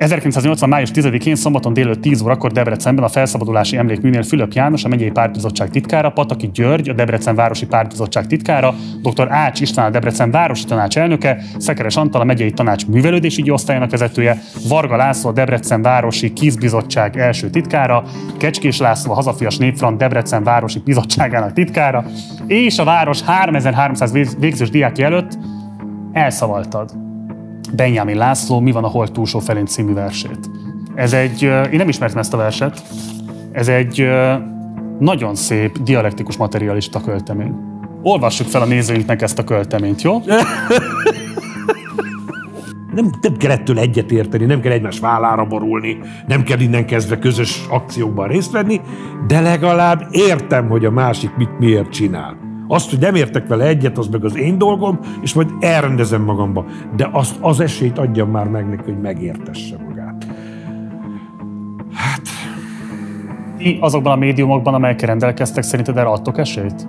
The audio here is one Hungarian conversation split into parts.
1980. május 10-én szombaton délőtt 10 órakor Debrecenben a felszabadulási emlékműnél Fülöp János, a megyei pártbizottság titkára, Pataki György, a Debrecen városi pártbizottság titkára, dr. Ács István, a Debrecen városi tanács elnöke, Szekeres Antal, a megyei tanács művelődésügyi osztályának vezetője, Varga László, a Debrecen városi kízbizottság első titkára, Kecskés László, a hazafias népfront Debrecen városi bizottságának titkára, és a város 3300 végzős diákja előtt elszavaltad. Benjamin László Mi van a hold túlsó felén című versét. Ez egy, én nem ismertem ezt a verset, ez egy nagyon szép dialektikus materialista költemény. Olvassuk fel a nézőinknek ezt a költeményt, jó? nem, nem kell ettől egyet érteni, nem kell egymás vállára borulni, nem kell innen kezdve közös akciókban részt venni, de legalább értem, hogy a másik mit miért csinál. Azt, hogy nem értek vele egyet, az meg az én dolgom, és majd elrendezem magamba. De azt, az esélyt adjam már meg neki, hogy megértesse magát. Hát... Ti azokban a médiumokban, amelyek rendelkeztek, szerinted erre adtok esélyt?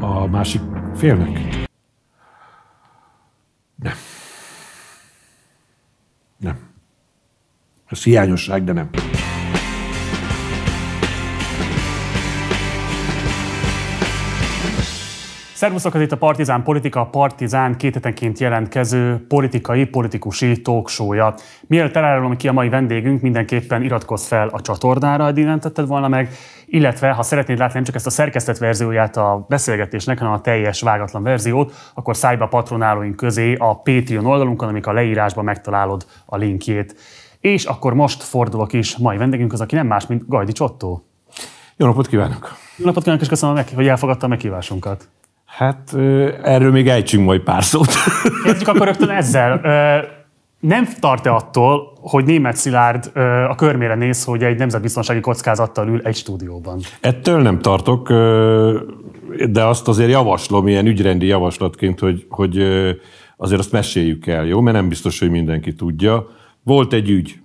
A másik félnek? Nem. Nem. Ez hiányosság, de nem. Szervuszok, ez itt a Partizán Politika, a Partizán két hetenként jelentkező politikai, politikusi talksója. Mielőtt elárulom ki a mai vendégünk, mindenképpen iratkozz fel a csatornára, eddig nem tetted volna meg, illetve ha szeretnéd látni nem csak ezt a szerkesztett verzióját a beszélgetésnek, hanem a teljes vágatlan verziót, akkor szállj be a patronálóink közé a Patreon oldalunkon, amik a leírásban megtalálod a linkjét. És akkor most fordulok is mai vendégünk az, aki nem más, mint Gajdi Csottó. Jó napot kívánok! Jó napot kívánok, és köszönöm, hogy elfogadta a meghívásunkat. Hát erről még ejtsünk majd pár szót. Kezdjük akkor rögtön ezzel. Nem tart-e attól, hogy német Szilárd a körmére néz, hogy egy nemzetbiztonsági kockázattal ül egy stúdióban? Ettől nem tartok, de azt azért javaslom, ilyen ügyrendi javaslatként, hogy, hogy azért azt meséljük el, jó? Mert nem biztos, hogy mindenki tudja. Volt egy ügy.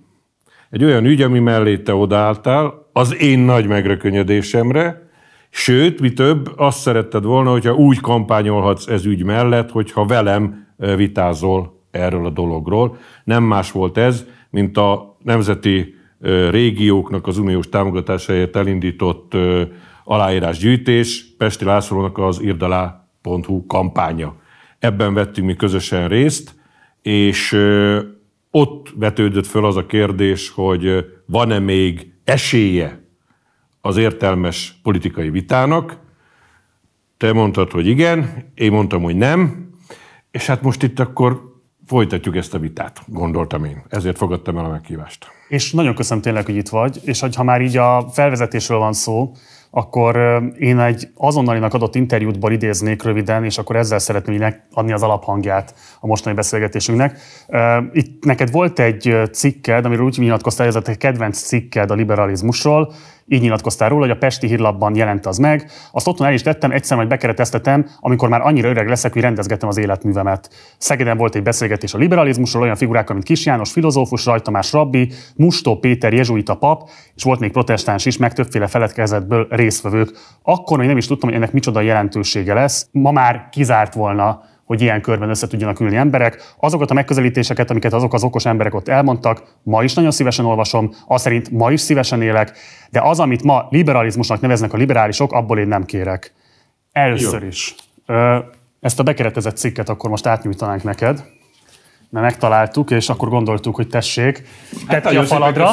Egy olyan ügy, ami mellé te odálltál, az én nagy megrökönyödésemre, Sőt, mi több, azt szeretted volna, hogyha úgy kampányolhatsz ez ügy mellett, hogyha velem vitázol erről a dologról. Nem más volt ez, mint a nemzeti régióknak az uniós támogatásáért elindított aláírásgyűjtés, Pesti Lászlónak az irdalá.hu kampánya. Ebben vettünk mi közösen részt, és ott vetődött föl az a kérdés, hogy van-e még esélye az értelmes politikai vitának. Te mondtad, hogy igen, én mondtam, hogy nem, és hát most itt akkor folytatjuk ezt a vitát, gondoltam én. Ezért fogadtam el a meghívást. És nagyon köszönöm tényleg, hogy itt vagy, és hogy ha már így a felvezetésről van szó, akkor én egy azonnalinak adott interjútból idéznék röviden, és akkor ezzel szeretném adni az alaphangját a mostani beszélgetésünknek. Itt neked volt egy cikked, amiről úgy nyilatkoztál, ez a te kedvenc cikked a liberalizmusról, így nyilatkoztál róla, hogy a Pesti hírlapban jelent az meg. Azt otthon el is tettem, egyszer majd bekereteztetem, amikor már annyira öreg leszek, hogy rendezgetem az életművemet. Szegeden volt egy beszélgetés a liberalizmusról, olyan figurákkal, mint Kis János filozófus, Rajtamás rabbi, Mustó Péter jezsuita pap, és volt még protestáns is, meg többféle feledkezetből résztvevők. Akkor még nem is tudtam, hogy ennek micsoda jelentősége lesz. Ma már kizárt volna hogy ilyen körben össze tudjanak ülni emberek. Azokat a megközelítéseket, amiket azok az okos emberek ott elmondtak, ma is nagyon szívesen olvasom, azt szerint ma is szívesen élek, de az, amit ma liberalizmusnak neveznek a liberálisok, abból én nem kérek. Először Jó. is. Ezt a bekeretezett cikket akkor most átnyújtanánk neked mert megtaláltuk, és akkor gondoltuk, hogy tessék, tedd hát, ki a faladra.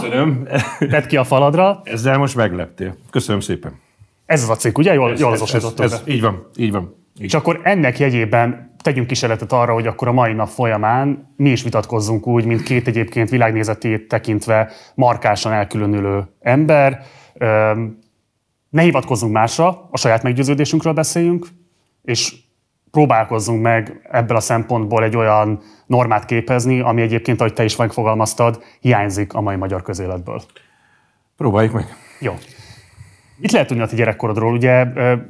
Tedd ki a faladra. Ezzel most megleptél. Köszönöm szépen. Ez az a cikk, ugye? Jól, ez, jól ez, ez, ez, így van, így van. Így. És akkor ennek jegyében tegyünk kísérletet arra, hogy akkor a mai nap folyamán mi is vitatkozzunk úgy, mint két egyébként világnézetét tekintve markásan elkülönülő ember. Ne hivatkozzunk másra, a saját meggyőződésünkről beszéljünk, és próbálkozzunk meg ebből a szempontból egy olyan normát képezni, ami egyébként, ahogy te is megfogalmaztad, hiányzik a mai magyar közéletből. Próbáljuk meg. Jó. Mit lehet tudni a ti gyerekkorodról? Ugye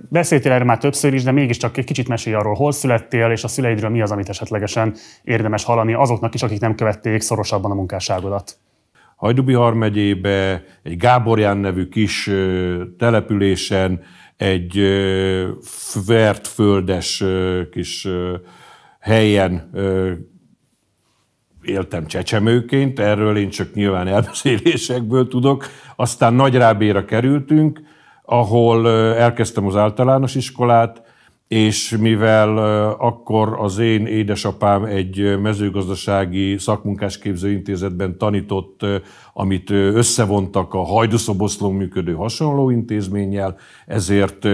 beszéltél erről már többször is, de mégiscsak egy kicsit mesélj arról, hol születtél, és a szüleidről mi az, amit esetlegesen érdemes hallani azoknak is, akik nem követték szorosabban a munkásságodat. Hajdubi harmegyébe egy Gáborján nevű kis településen egy vert földes kis helyen éltem csecsemőként, erről én csak nyilván elbeszélésekből tudok. Aztán Nagyrábéra kerültünk, ahol elkezdtem az általános iskolát, és mivel akkor az én édesapám egy mezőgazdasági szakmunkásképző intézetben tanított, amit összevontak a Hajdúszoboszlón működő hasonló intézménnyel, ezért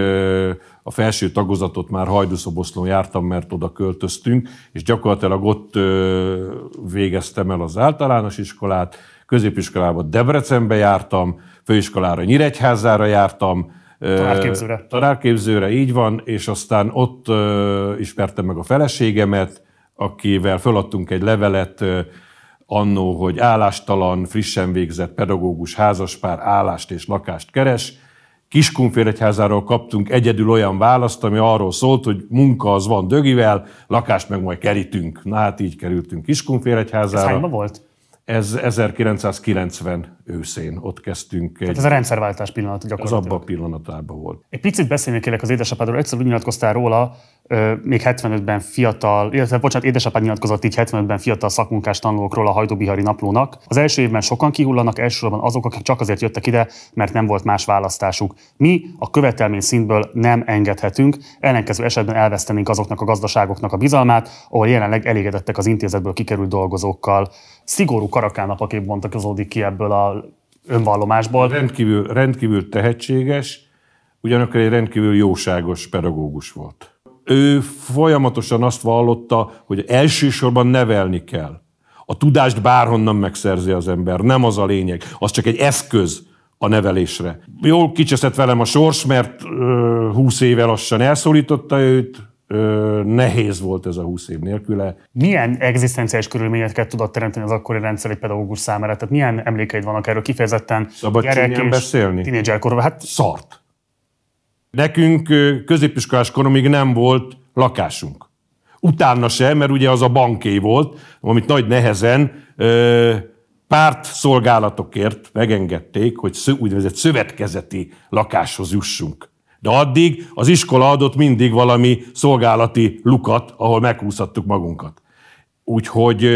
a felső tagozatot már Hajdúszoboszlón jártam, mert oda költöztünk, és gyakorlatilag ott végeztem el az általános iskolát, középiskolába Debrecenbe jártam, főiskolára, Nyíregyházára jártam, Tanárképzőre. Tanárképzőre, így van, és aztán ott ismertem meg a feleségemet, akivel föladtunk egy levelet annó, hogy állástalan, frissen végzett pedagógus házaspár állást és lakást keres. Kiskunfélegyházáról kaptunk egyedül olyan választ, ami arról szólt, hogy munka az van dögivel, lakást meg majd kerítünk. Na hát így kerültünk Kiskunfélegyházára. Ez hányban volt? Ez 1990 őszén. Ott kezdtünk. Egy, Tehát ez a rendszerváltás pillanat gyakorlatilag. Az abban a pillanatában volt. Egy picit beszélni kérek az édesapádról. Egyszer úgy nyilatkoztál róla, ö, még 75-ben fiatal, illetve bocsánat, édesapád nyilatkozott így 75-ben fiatal szakmunkás tanulókról a Hajdubihari naplónak. Az első évben sokan kihullanak, elsősorban azok, akik csak azért jöttek ide, mert nem volt más választásuk. Mi a követelmény szintből nem engedhetünk, ellenkező esetben elvesztenénk azoknak a gazdaságoknak a bizalmát, ahol jelenleg elégedettek az intézetből kikerült dolgozókkal. Szigorú karakánapaként bontakozódik ki ebből a önvallomásból. Rendkívül, rendkívül tehetséges, ugyanakkor egy rendkívül jóságos pedagógus volt. Ő folyamatosan azt vallotta, hogy elsősorban nevelni kell. A tudást bárhonnan megszerzi az ember, nem az a lényeg, az csak egy eszköz a nevelésre. Jól kicseszett velem a sors, mert húsz éve lassan elszólította őt, ö, nehéz volt ez a 20 év nélküle. Milyen egzisztenciális körülményeket tudott teremteni az akkori egy pedagógus számára? Tehát milyen emlékeid vannak erről kifejezetten? Szabad gyerek és beszélni? Tínédzserkorban, hát szart. Nekünk középiskolás koromig nem volt lakásunk. Utána se, mert ugye az a banké volt, amit nagy nehezen ö, párt szolgálatokért megengedték, hogy sző, úgynevezett szövetkezeti lakáshoz jussunk. De addig az iskola adott mindig valami szolgálati lukat, ahol meghúzhattuk magunkat. Úgyhogy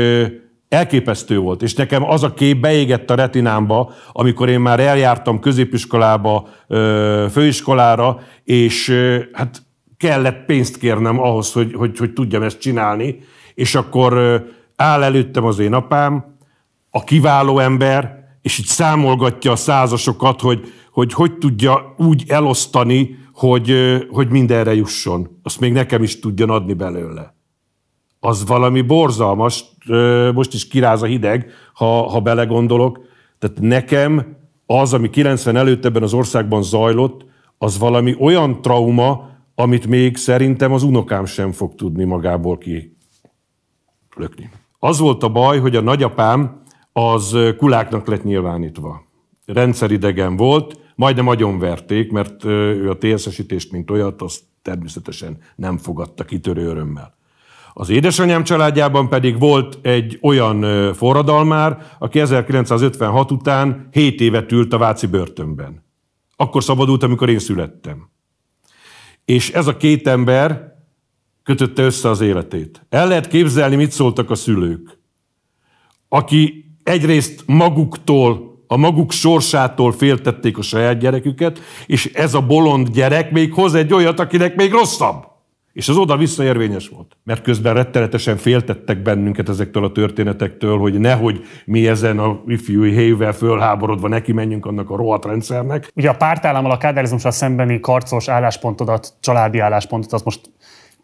elképesztő volt, és nekem az a kép beégett a retinámba, amikor én már eljártam középiskolába, főiskolára, és hát kellett pénzt kérnem ahhoz, hogy, hogy, hogy tudjam ezt csinálni, és akkor áll előttem az én apám, a kiváló ember, és így számolgatja a százasokat, hogy hogy hogy tudja úgy elosztani, hogy, hogy mindenre jusson. Azt még nekem is tudjon adni belőle. Az valami borzalmas, most is kiráz a hideg, ha, ha belegondolok. Tehát nekem az, ami 90 előtt ebben az országban zajlott, az valami olyan trauma, amit még szerintem az unokám sem fog tudni magából ki lökni. Az volt a baj, hogy a nagyapám az kuláknak lett nyilvánítva. Rendszeridegen volt, Majdnem agyonverték, mert ő a tss mint olyat, azt természetesen nem fogadta kitörő örömmel. Az édesanyám családjában pedig volt egy olyan forradalmár, aki 1956 után 7 évet ült a Váci börtönben. Akkor szabadult, amikor én születtem. És ez a két ember kötötte össze az életét. El lehet képzelni, mit szóltak a szülők. Aki egyrészt maguktól a maguk sorsától féltették a saját gyereküket, és ez a bolond gyerek még hoz egy olyat, akinek még rosszabb. És az oda-vissza érvényes volt. Mert közben rettenetesen féltettek bennünket ezektől a történetektől, hogy nehogy mi ezen a ifjúi hével fölháborodva neki menjünk annak a rohadt rendszernek. Ugye a pártállammal, a kádárizmussal szembeni karcos álláspontodat, családi álláspontot, az most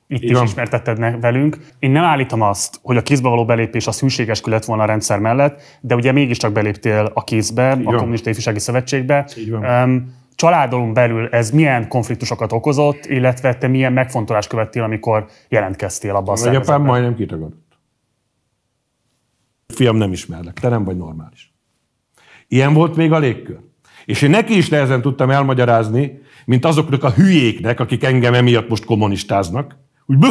itt is ismertetted velünk. Én nem állítom azt, hogy a kézbe való belépés a szükségeskü lett volna a rendszer mellett, de ugye mégiscsak beléptél a kézbe, a Kommunista Ifjúsági Szövetségbe. családon belül ez milyen konfliktusokat okozott, illetve te milyen megfontolást követtél, amikor jelentkeztél abban a szervezetben? Egyapám majdnem kitagadott. Fiam, nem ismerlek, te nem vagy normális. Ilyen volt még a légkör. És én neki is nehezen tudtam elmagyarázni, mint azoknak a hülyéknek, akik engem emiatt most kommunistáznak, úgy,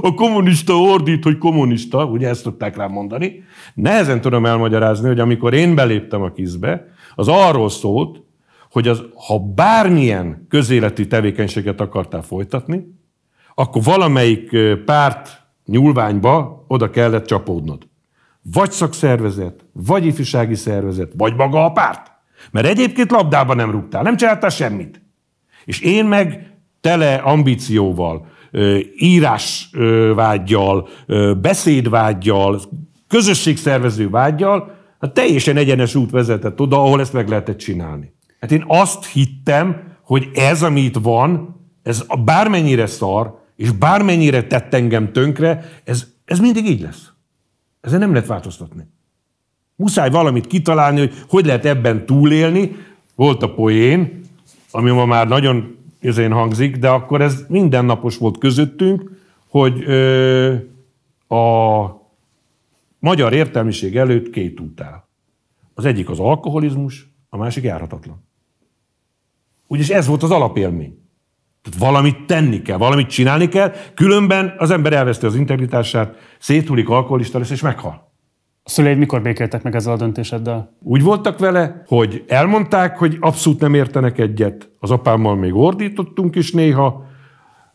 a kommunista ordít, hogy kommunista, ugye ezt tudták rám mondani. Nehezen tudom elmagyarázni, hogy amikor én beléptem a kizbe, az arról szólt, hogy az, ha bármilyen közéleti tevékenységet akartál folytatni, akkor valamelyik párt nyúlványba oda kellett csapódnod. Vagy szakszervezet, vagy ifjúsági szervezet, vagy maga a párt. Mert egyébként labdába nem rúgtál, nem csináltál semmit. És én meg tele ambícióval, írásvágyjal, beszédvágyjal, közösségszervező vágyjal, hát teljesen egyenes út vezetett oda, ahol ezt meg lehetett csinálni. Hát én azt hittem, hogy ez, ami itt van, ez bármennyire szar, és bármennyire tett engem tönkre, ez, ez mindig így lesz. Ezen nem lehet változtatni. Muszáj valamit kitalálni, hogy hogy lehet ebben túlélni. Volt a poén, ami ma már nagyon ezén hangzik, de akkor ez mindennapos volt közöttünk, hogy ö, a magyar értelmiség előtt két út áll. Az egyik az alkoholizmus, a másik járhatatlan. Úgyis ez volt az alapélmény. Tehát valamit tenni kell, valamit csinálni kell, különben az ember elveszti az integritását, széthulik, alkoholista lesz és meghal. A szüleid mikor békéltek meg ezzel a döntéseddel? Úgy voltak vele, hogy elmondták, hogy abszolút nem értenek egyet. Az apámmal még ordítottunk is néha,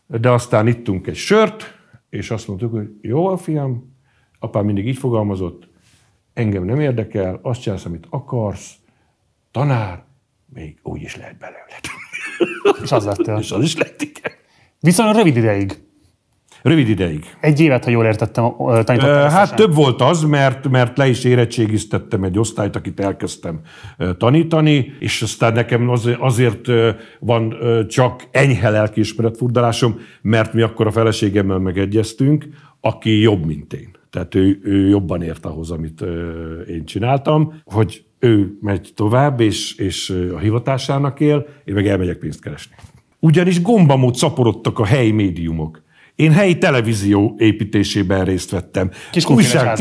de aztán ittunk egy sört, és azt mondtuk, hogy jó a fiam, apám mindig így fogalmazott, engem nem érdekel, azt csinálsz, amit akarsz, tanár, még úgy is lehet belőled. És az lett. És az is lett, igen. Viszont rövid ideig Rövid ideig. Egy évet, ha jól értettem, tanítottam. Hát összesen. több volt az, mert, mert le is érettségiztettem egy osztályt, akit elkezdtem tanítani, és aztán nekem az, azért van csak enyhe lelkiismeret furdalásom, mert mi akkor a feleségemmel megegyeztünk, aki jobb, mint én. Tehát ő, ő jobban ért ahhoz, amit én csináltam, hogy ő megy tovább, és, és a hivatásának él, én meg elmegyek pénzt keresni. Ugyanis gombamód szaporodtak a helyi médiumok. Én helyi televízió építésében részt vettem. Újság,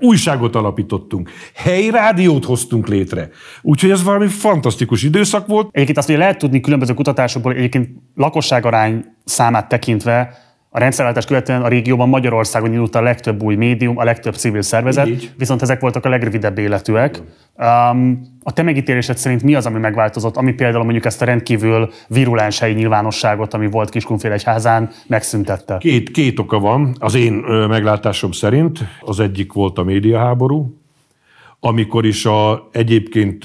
Újságot alapítottunk. Helyi rádiót hoztunk létre. Úgyhogy ez valami fantasztikus időszak volt. Egyébként azt ugye lehet tudni különböző kutatásokból, egyébként lakosságarány számát tekintve, a rendszerváltást követően a régióban Magyarországon indult a legtöbb új médium, a legtöbb civil szervezet, Így. viszont ezek voltak a legrövidebb életűek. Um, a te megítélésed szerint mi az, ami megváltozott, ami például mondjuk ezt a rendkívül virulens helyi nyilvánosságot, ami volt Kiskunfélegyházán, megszüntette? Két, két oka van, az én meglátásom szerint. Az egyik volt a médiaháború, amikor is a, egyébként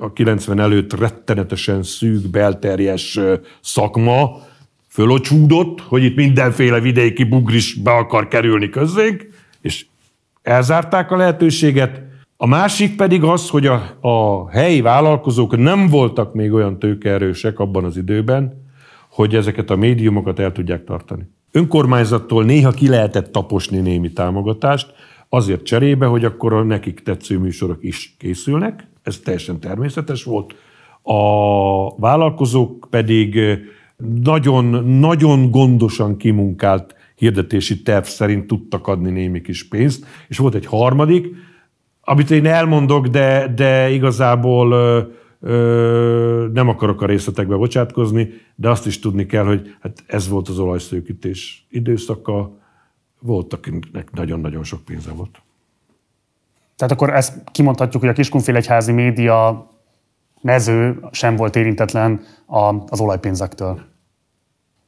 a 90 előtt rettenetesen szűk, belterjes szakma, fölocsúdott, hogy itt mindenféle vidéki bugris be akar kerülni közzénk, és elzárták a lehetőséget. A másik pedig az, hogy a, a helyi vállalkozók nem voltak még olyan tőkeerősek abban az időben, hogy ezeket a médiumokat el tudják tartani. Önkormányzattól néha ki lehetett taposni némi támogatást, azért cserébe, hogy akkor a nekik tetsző műsorok is készülnek, ez teljesen természetes volt. A vállalkozók pedig nagyon-nagyon gondosan kimunkált hirdetési terv szerint tudtak adni némi kis pénzt, és volt egy harmadik, amit én elmondok, de, de igazából ö, ö, nem akarok a részletekbe bocsátkozni, de azt is tudni kell, hogy hát ez volt az olajszőkítés időszaka, volt, akinek nagyon-nagyon sok pénze volt. Tehát akkor ezt kimondhatjuk, hogy a Kiskunfélegyházi média mező sem volt érintetlen az olajpénzektől.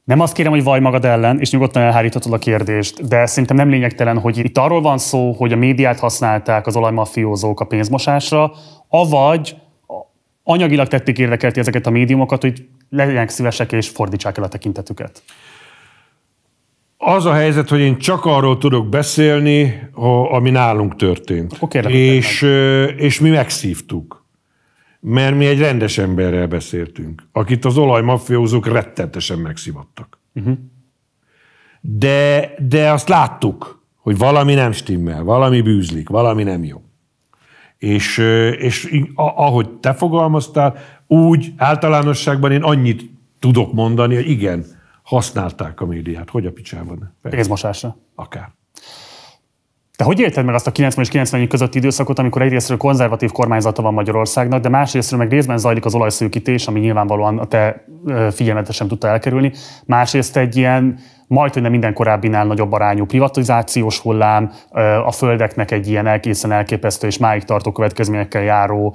Nem azt kérem, hogy vaj magad ellen, és nyugodtan elháríthatod a kérdést, de szerintem nem lényegtelen, hogy itt arról van szó, hogy a médiát használták az olajmafiózók a pénzmosásra, avagy anyagilag tették érdekelti ezeket a médiumokat, hogy legyenek szívesek és fordítsák el a tekintetüket. Az a helyzet, hogy én csak arról tudok beszélni, ami nálunk történt. Akkor kérlek, és, és mi megszívtuk mert mi egy rendes emberrel beszéltünk, akit az olajmafiózók rettetesen megszivattak. Uh-huh. De, de azt láttuk, hogy valami nem stimmel, valami bűzlik, valami nem jó. És, és ahogy te fogalmaztál, úgy általánosságban én annyit tudok mondani, hogy igen, használták a médiát. Hogy a picsában? Kézmosásra. Akár. De hogy élted meg azt a 90 és 90 közötti időszakot, amikor egyrésztről konzervatív kormányzata van Magyarországnak, de másrésztről meg részben zajlik az olajszűkítés, ami nyilvánvalóan a te figyelmetesen tudta elkerülni, másrészt egy ilyen majd, hogy nem minden korábbinál nagyobb arányú privatizációs hullám, a földeknek egy ilyen egészen elképesztő és máig tartó következményekkel járó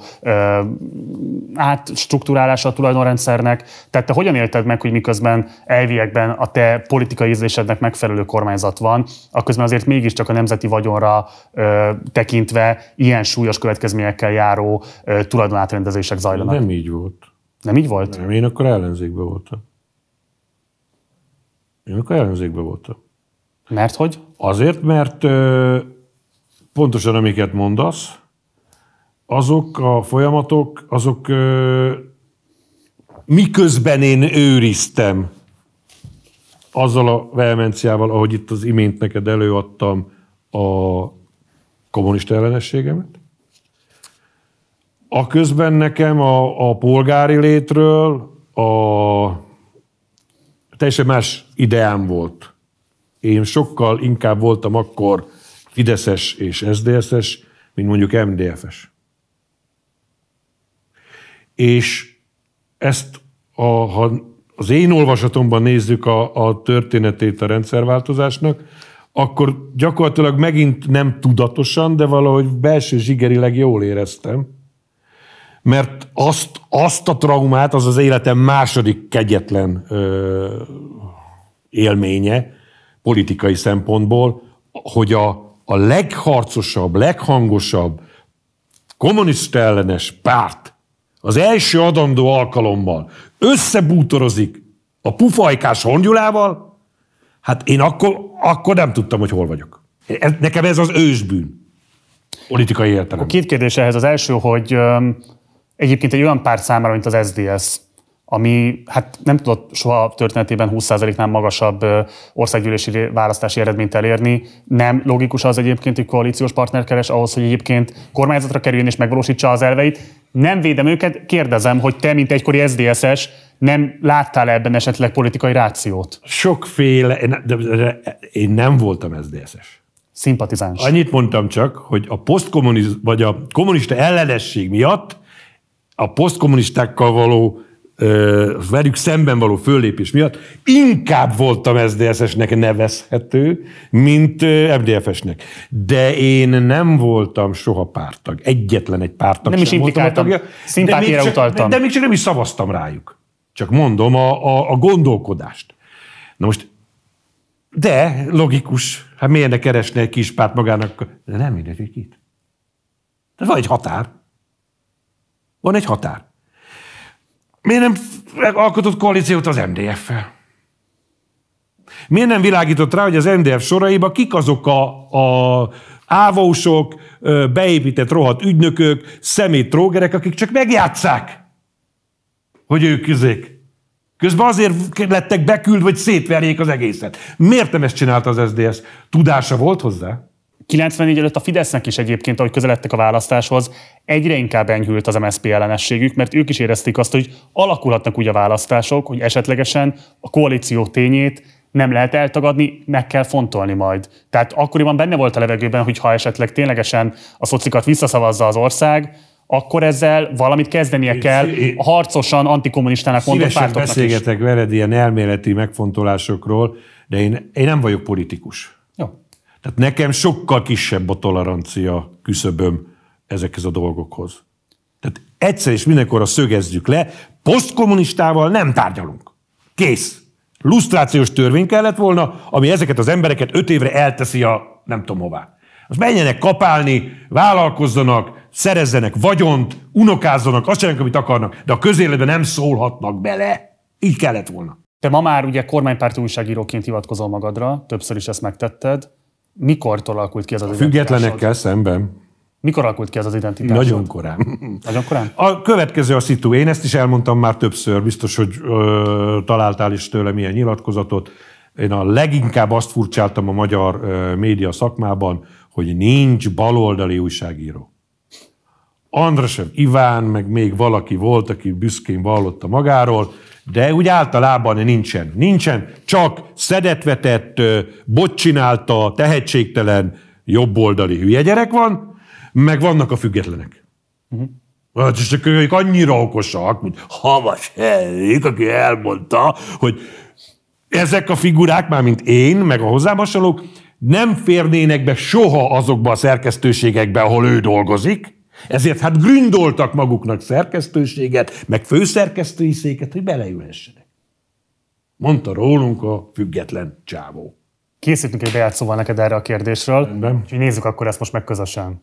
átstruktúrálása a tulajdonrendszernek. Tehát te hogyan élted meg, hogy miközben elviekben a te politikai ízlésednek megfelelő kormányzat van, akközben azért mégiscsak a nemzeti vagyonra tekintve ilyen súlyos következményekkel járó tulajdonátrendezések zajlanak? Nem így volt. Nem így volt? Nem, én akkor ellenzékben voltam. Én akkor ellenzékben voltam. Mert hogy? Azért, mert pontosan amiket mondasz, azok a folyamatok, azok miközben én őriztem azzal a vehemenciával, ahogy itt az imént neked előadtam a kommunista ellenességemet. A közben nekem a, a polgári létről, a teljesen más ideám volt. Én sokkal inkább voltam akkor Fideszes és SZDSZ-es, mint mondjuk MDF-es. És ezt, a, ha az én olvasatomban nézzük a, a történetét a rendszerváltozásnak, akkor gyakorlatilag megint nem tudatosan, de valahogy belső zsigerileg jól éreztem, mert azt, azt a traumát az az életem második kegyetlen ö, élménye politikai szempontból, hogy a, a legharcosabb, leghangosabb kommunista ellenes párt az első adandó alkalommal összebútorozik a pufajkás hongyulával, hát én akkor, akkor nem tudtam, hogy hol vagyok. Nekem ez az ősbűn politikai értelemben. Két kérdés ehhez. Az első, hogy Egyébként egy olyan párt számára, mint az SDS, ami hát nem tudott soha történetében 20%-nál magasabb országgyűlési választási eredményt elérni. Nem logikus az egyébként, hogy koalíciós partner keres ahhoz, hogy egyébként kormányzatra kerüljön és megvalósítsa az elveit. Nem védem őket, kérdezem, hogy te, mint egykori SZDSZ-es, nem láttál ebben esetleg politikai rációt? Sokféle, én nem voltam SZDSZ-es szimpatizáns. Annyit mondtam csak, hogy a posztkommuniz, vagy a kommunista ellenesség miatt a posztkommunistákkal való velük szemben való föllépés miatt inkább voltam SZDSZ-esnek nevezhető, mint MDF-esnek. De én nem voltam soha pártag. Egyetlen egy pártag nem sem is implikáltam. tagja. Szimpátiára de utaltam. De, de még csak nem is szavaztam rájuk. Csak mondom a, a, a gondolkodást. Na most, de logikus, hát miért ne keresne egy kis párt magának? De nem mindegy, hogy itt. van egy határ. Van egy határ. Miért nem alkotott koalíciót az MDF-fel? Miért nem világított rá, hogy az MDF soraiba kik azok a, a ávósok, beépített rohadt ügynökök, szemét trógerek, akik csak megjátszák, hogy ők küzdék. Közben azért lettek beküldve, hogy szétverjék az egészet. Miért nem ezt csinálta az SZDSZ? Tudása volt hozzá? 94 előtt a Fidesznek is egyébként, ahogy közeledtek a választáshoz, egyre inkább enyhült az MSZP ellenességük, mert ők is érezték azt, hogy alakulhatnak úgy a választások, hogy esetlegesen a koalíció tényét nem lehet eltagadni, meg kell fontolni majd. Tehát akkoriban benne volt a levegőben, hogy ha esetleg ténylegesen a szocikat visszaszavazza az ország, akkor ezzel valamit kezdenie én, kell én, harcosan antikommunistának mondott pártoknak beszélgetek is. veled ilyen elméleti megfontolásokról, de én, én nem vagyok politikus. Tehát nekem sokkal kisebb a tolerancia küszöböm ezekhez a dolgokhoz. Tehát egyszer és mindenkorra szögezzük le, posztkommunistával nem tárgyalunk. Kész. Lusztrációs törvény kellett volna, ami ezeket az embereket öt évre elteszi a nem tudom hová. Most menjenek kapálni, vállalkozzanak, szerezzenek vagyont, unokázzanak, azt csinálják, amit akarnak, de a közéletben nem szólhatnak bele. Így kellett volna. Te ma már ugye kormánypárti újságíróként hivatkozol magadra, többször is ezt megtetted mikortól alakult ki ez az identitás? Függetlenekkel szemben. Mikor alakult ki ez az identitás? Nagyon korán. Nagyon korán? A következő a szitu. Én ezt is elmondtam már többször, biztos, hogy ö, találtál is tőle milyen nyilatkozatot. Én a leginkább azt furcsáltam a magyar ö, média szakmában, hogy nincs baloldali újságíró. Andrasev Iván, meg még valaki volt, aki büszkén vallotta magáról, de úgy általában nincsen. Nincsen, csak szedetvetett, botcsinálta, tehetségtelen, jobboldali hülye gyerek van, meg vannak a függetlenek. Uh-huh. Hát, és ők annyira okosak, mint Havas Henrik, aki elmondta, hogy ezek a figurák, már mint én, meg a hozzám hasonlók, nem férnének be soha azokba a szerkesztőségekbe, ahol ő dolgozik, ezért hát gründoltak maguknak szerkesztőséget, meg főszerkesztői széket, hogy beleülhessenek. Mondta rólunk a független csávó. Készítünk egy bejátszóval neked erre a kérdésről, Rendben. úgyhogy nézzük akkor ezt most meg közösen.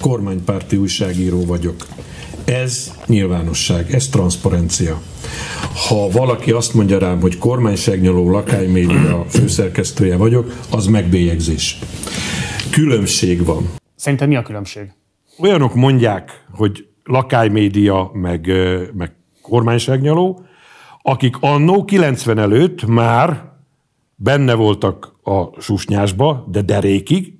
Kormánypárti újságíró vagyok. Ez nyilvánosság, ez transzparencia. Ha valaki azt mondja rám, hogy kormányságnyaló Lakály média főszerkesztője vagyok, az megbélyegzés. Különbség van. Szerintem mi a különbség? olyanok mondják, hogy lakálymédia, meg, meg kormányságnyaló, akik annó 90 előtt már benne voltak a susnyásba, de derékig,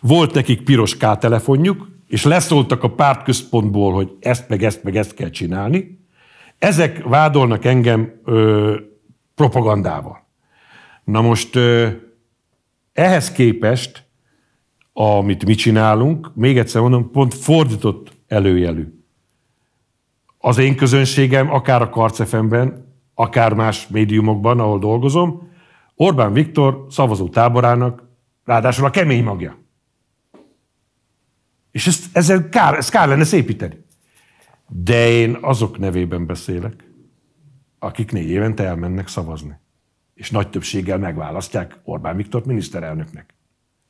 volt nekik piros K-telefonjuk, és leszóltak a pártközpontból, hogy ezt meg ezt meg ezt kell csinálni. Ezek vádolnak engem ö, propagandával. Na most ö, ehhez képest amit mi csinálunk, még egyszer mondom, pont fordított előjelű. Az én közönségem, akár a Karcefemben, akár más médiumokban, ahol dolgozom, Orbán Viktor szavazó táborának ráadásul a kemény magja. És ezt, ezzel kár, ezt kár lenne szépíteni. De én azok nevében beszélek, akik négy évente elmennek szavazni. És nagy többséggel megválasztják Orbán Viktort miniszterelnöknek.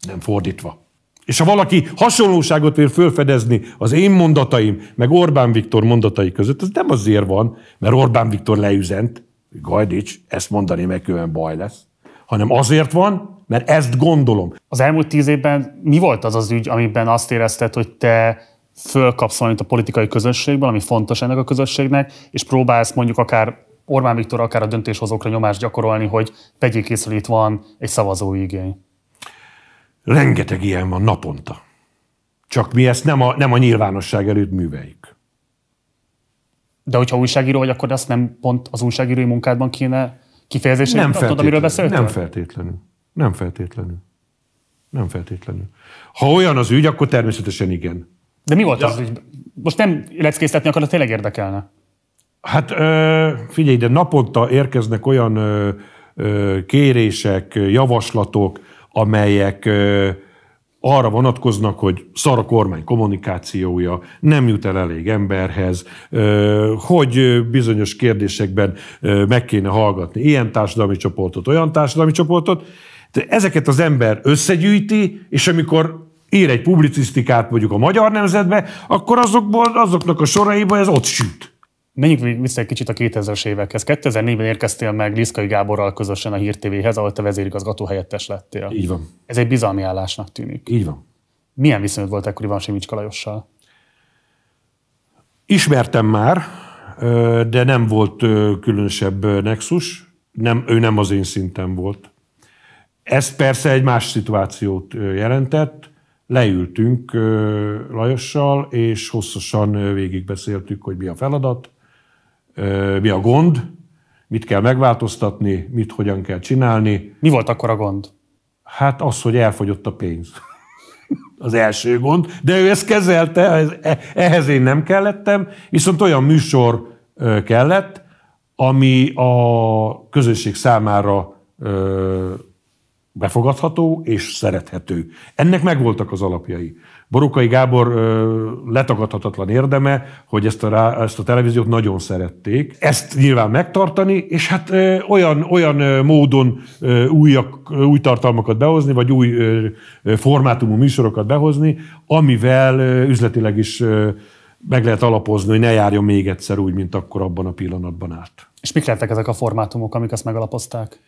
Nem fordítva. És ha valaki hasonlóságot vér fölfedezni az én mondataim, meg Orbán Viktor mondatai között, az nem azért van, mert Orbán Viktor leüzent, Gajdics, ezt mondani meg külön baj lesz, hanem azért van, mert ezt gondolom. Az elmúlt tíz évben mi volt az az ügy, amiben azt érezted, hogy te fölkapsz valamit a politikai közösségből, ami fontos ennek a közösségnek, és próbálsz mondjuk akár Orbán Viktor, akár a döntéshozókra nyomást gyakorolni, hogy vegyék észre, hogy itt van egy szavazói igény. Rengeteg ilyen van naponta. Csak mi ezt nem a, nem a nyilvánosság előtt műveljük. De hogyha újságíró vagy, akkor azt nem pont az újságírói munkádban kéne kifejezésre nem jutnod, amiről beszéltél? Nem feltétlenül. Nem feltétlenül. Nem feltétlenül. Ha olyan az ügy, akkor természetesen igen. De mi volt De... az ügy? Most nem leckésztetni akarod, tényleg érdekelne. Hát figyelj, de naponta érkeznek olyan kérések, javaslatok, amelyek arra vonatkoznak, hogy szar a kormány kommunikációja, nem jut el elég emberhez, hogy bizonyos kérdésekben meg kéne hallgatni ilyen társadalmi csoportot, olyan társadalmi csoportot. De ezeket az ember összegyűjti, és amikor ír egy publicisztikát mondjuk a magyar nemzetbe, akkor azokból, azoknak a soraiba ez ott süt. Menjünk vissza egy kicsit a 2000-es évekhez. 2004-ben érkeztél meg Liszkai Gáborral közösen a Hír TV-hez, ahol te vezérigazgató helyettes lettél. Így van. Ez egy bizalmi állásnak tűnik. Így van. Milyen viszonyod volt ekkoriban Simics Kalajossal? Ismertem már, de nem volt különösebb nexus. Nem, ő nem az én szinten volt. Ez persze egy más szituációt jelentett. Leültünk Lajossal, és hosszasan végigbeszéltük, hogy mi a feladat, mi a gond, mit kell megváltoztatni, mit hogyan kell csinálni. Mi volt akkor a gond? Hát az, hogy elfogyott a pénz. az első gond, de ő ezt kezelte, e, ehhez én nem kellettem, viszont olyan műsor kellett, ami a közösség számára befogadható és szerethető. Ennek megvoltak az alapjai. Borukai Gábor ö, letagadhatatlan érdeme, hogy ezt a, rá, ezt a televíziót nagyon szerették. Ezt nyilván megtartani, és hát ö, olyan, olyan ö, módon ö, újak, új tartalmakat behozni, vagy új ö, formátumú műsorokat behozni, amivel ö, üzletileg is ö, meg lehet alapozni, hogy ne járjon még egyszer úgy, mint akkor abban a pillanatban át. És mik lettek ezek a formátumok, amik azt megalapozták?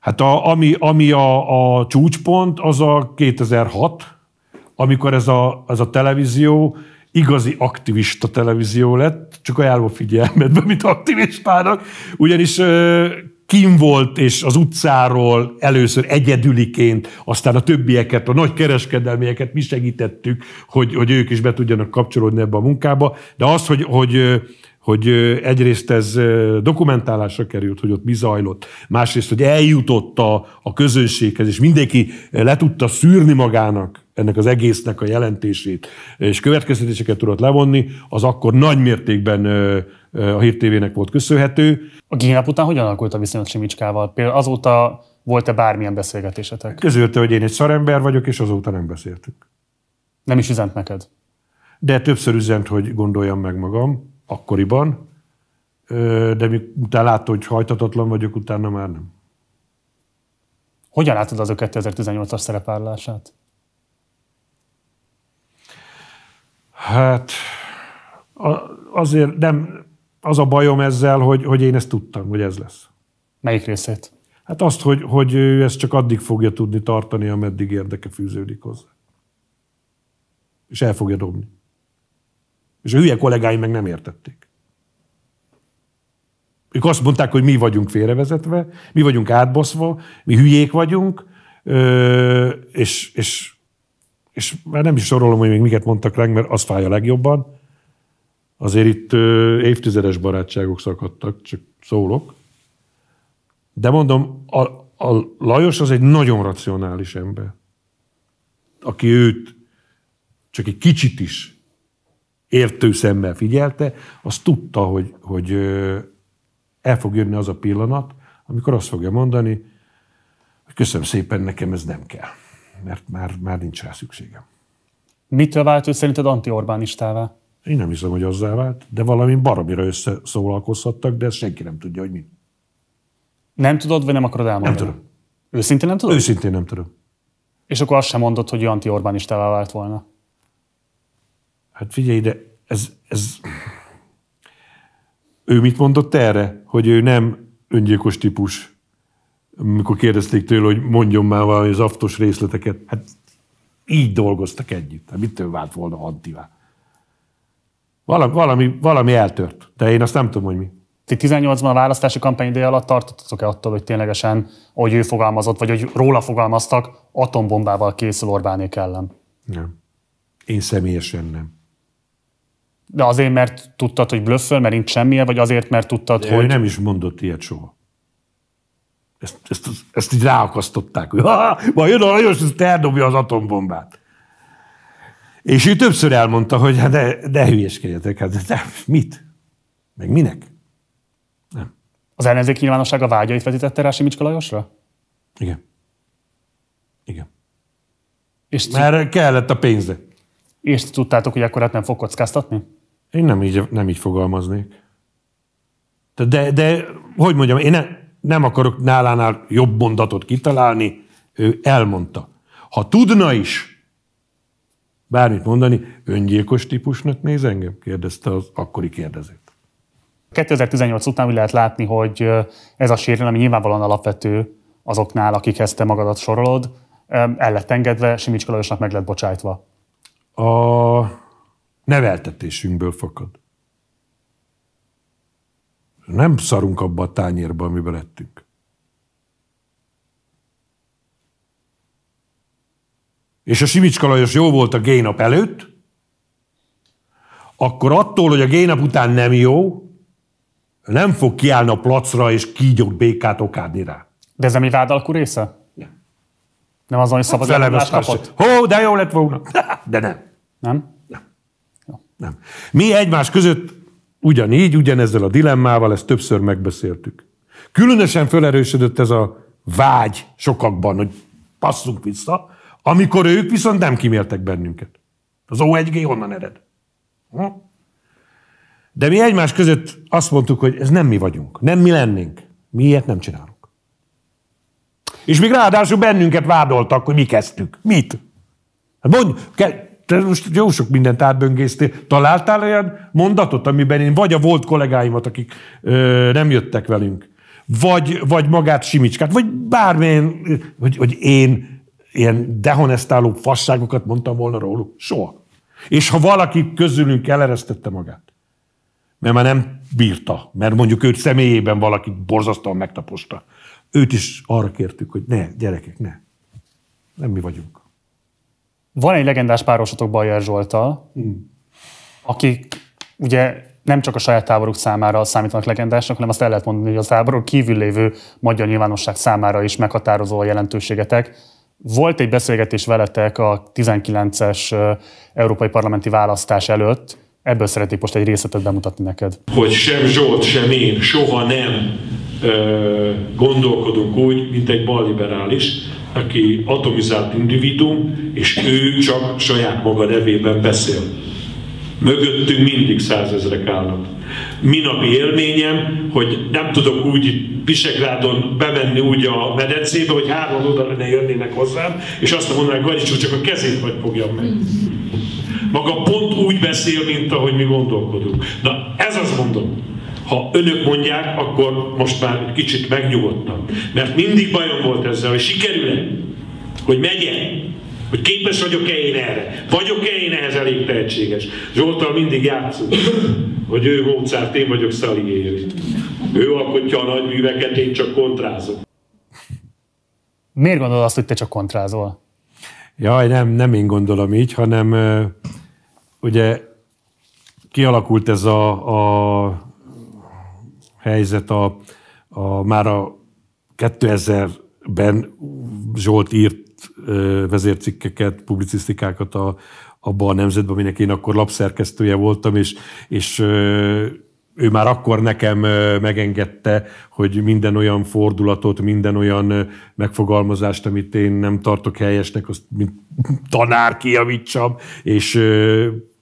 Hát a, ami, ami a, a csúcspont, az a 2006, amikor ez a, ez a televízió igazi aktivista televízió lett, csak ajánlom figyelmedbe, mint aktivistának, ugyanis kim volt, és az utcáról először egyedüliként, aztán a többieket, a nagy kereskedelmieket mi segítettük, hogy, hogy ők is be tudjanak kapcsolódni ebbe a munkába, de az, hogy, hogy hogy egyrészt ez dokumentálásra került, hogy ott mi zajlott, másrészt, hogy eljutott a, a közönséghez, és mindenki le tudta szűrni magának ennek az egésznek a jelentését, és következtetéseket tudott levonni, az akkor nagy mértékben a Hír TV-nek volt köszönhető. A génylap után hogyan alakult a viszonyat Simicskával? Például azóta volt-e bármilyen beszélgetésetek? Közölte, hogy én egy szarember vagyok, és azóta nem beszéltük. Nem is üzent neked? De többször üzent, hogy gondoljam meg magam akkoriban, de miután látta, hogy hajtatatlan vagyok, utána már nem. Hogyan látod az a 2018-as szerepállását? Hát azért nem, az a bajom ezzel, hogy, hogy én ezt tudtam, hogy ez lesz. Melyik részét? Hát azt, hogy, hogy ő ezt csak addig fogja tudni tartani, ameddig érdeke fűződik hozzá. És el fogja dobni. És a hülye kollégáim meg nem értették. Ők azt mondták, hogy mi vagyunk félrevezetve, mi vagyunk átbaszva, mi hülyék vagyunk, és, és, és már nem is sorolom, hogy még miket mondtak ránk, mert az fáj a legjobban. Azért itt évtizedes barátságok szakadtak, csak szólok. De mondom, a, a Lajos az egy nagyon racionális ember. Aki őt csak egy kicsit is értő szemmel figyelte, az tudta, hogy, hogy el fog jönni az a pillanat, amikor azt fogja mondani, hogy köszönöm szépen, nekem ez nem kell, mert már, már nincs rá szükségem. Mitől vált ő szerinted anti-Orbánistává? Én nem hiszem, hogy azzá vált, de valami baromira összeszólalkozhattak, de ezt senki nem tudja, hogy mi. Nem tudod, vagy nem akarod elmondani? Nem tudom. Őszintén nem tudod? Őszintén nem tudom. És akkor azt sem mondod, hogy anti-Orbánistává vált volna? Hát figyelj ide, ez, ez... Ő mit mondott erre? Hogy ő nem öngyilkos típus. Mikor kérdezték tőle, hogy mondjon már valami az aftos részleteket. Hát így dolgoztak együtt. Hát mitől vált volna Antivá? Valami, valami, valami eltört, de én azt nem tudom, hogy mi. Ti 18-ban a választási kampány ideje alatt tartottatok-e attól, hogy ténylegesen, hogy ő fogalmazott, vagy hogy róla fogalmaztak, atombombával készül Orbánék ellen? Nem. Én személyesen nem. De azért, mert tudtad, hogy blöfföl, mert nincs semmilyen, vagy azért, mert tudtad, De hogy... nem is mondott ilyet soha. Ezt, ezt, ezt így ráakasztották, hogy majd jön a Lajos, ezt eldobja az atombombát. És ő többször elmondta, hogy hát de, de hülyeskedjetek, hát de mit? Meg minek? Nem. Az ellenzék nyilvánossága vágyait vetítette rá Simicska Lajosra? Igen. Igen. És Mert kellett a pénze. És tudtátok, hogy akkor hát nem fog kockáztatni? Én nem így, nem így fogalmaznék. De, de hogy mondjam, én ne, nem akarok nálánál jobb mondatot kitalálni, ő elmondta. Ha tudna is bármit mondani, öngyilkos típusnak néz engem? Kérdezte az akkori kérdezőt. 2018 után úgy lehet látni, hogy ez a ami nyilvánvalóan alapvető azoknál, akikhez te magadat sorolod, el lett engedve, Simicska Lajosnak meg lett bocsájtva. A neveltetésünkből fakad. Nem szarunk abba a tányérba, amiben lettünk. És a Simicska Lajos jó volt a génap előtt, akkor attól, hogy a génap után nem jó, nem fog kiállni a placra és kígyót békát okádni rá. De ez a mi vádalkú része? Nem. Nem azon, hogy hát szabad hát kapott? Hó, de jó lett volna. De nem. Nem? Nem. Mi egymás között ugyanígy, ugyanezzel a dilemmával, ezt többször megbeszéltük. Különösen felerősödött ez a vágy sokakban, hogy passzunk vissza, amikor ők viszont nem kiméltek bennünket. Az O1G honnan ered? Hm? De mi egymás között azt mondtuk, hogy ez nem mi vagyunk, nem mi lennénk. Mi ilyet nem csinálunk. És még ráadásul bennünket vádoltak, hogy mi kezdtük. Mit? Hát mondj, kell, te most jó sok mindent átböngésztél. Találtál olyan mondatot, amiben én vagy a volt kollégáimat, akik ö, nem jöttek velünk, vagy, vagy magát Simicskát, vagy bármilyen, hogy, hogy én ilyen dehonestáló fasságokat mondtam volna róluk. Soha. És ha valaki közülünk eleresztette magát, mert már nem bírta, mert mondjuk őt személyében valaki borzasztóan megtaposta, őt is arra kértük, hogy ne, gyerekek, ne. Nem mi vagyunk. Van egy legendás párosotok Bajer Zsoltal, mm. akik ugye nem csak a saját táboruk számára számítanak legendásnak, hanem azt el lehet mondani, hogy a táborok kívül lévő magyar nyilvánosság számára is meghatározó a jelentőségetek. Volt egy beszélgetés veletek a 19-es európai parlamenti választás előtt, ebből szeretnék most egy részletet bemutatni neked. Hogy sem Zsolt, sem én soha nem ö, gondolkodunk úgy, mint egy balliberális, aki atomizált individum, és ő csak saját maga nevében beszél. Mögöttünk mindig százezrek állnak. Minapi élményem, hogy nem tudok úgy Visegrádon bemenni úgy a medencébe, hogy három oda ne jönnének hozzám, és azt mondanák, Garicsó, csak a kezét vagy fogjam meg. Maga pont úgy beszél, mint ahogy mi gondolkodunk. Na, ez az mondom. Ha önök mondják, akkor most már egy kicsit megnyugodtam. Mert mindig bajom volt ezzel, hogy sikerül-e, hogy megye, hogy képes vagyok-e én erre, vagyok-e én ehhez elég tehetséges. Zsoltal mindig játszunk, hogy ő Mozart, én vagyok Szaligéri. Ő alkotja a nagy műveket, én csak kontrázok. Miért gondolod azt, hogy te csak kontrázol? Jaj, nem, nem én gondolom így, hanem ugye kialakult ez a, a helyzet a, a már a 2000-ben Zsolt írt vezércikkeket, publicisztikákat a, abba a nemzetben, aminek én akkor lapszerkesztője voltam, és, és ő már akkor nekem megengedte, hogy minden olyan fordulatot, minden olyan megfogalmazást, amit én nem tartok helyesnek, azt mint tanár kiavítsam, és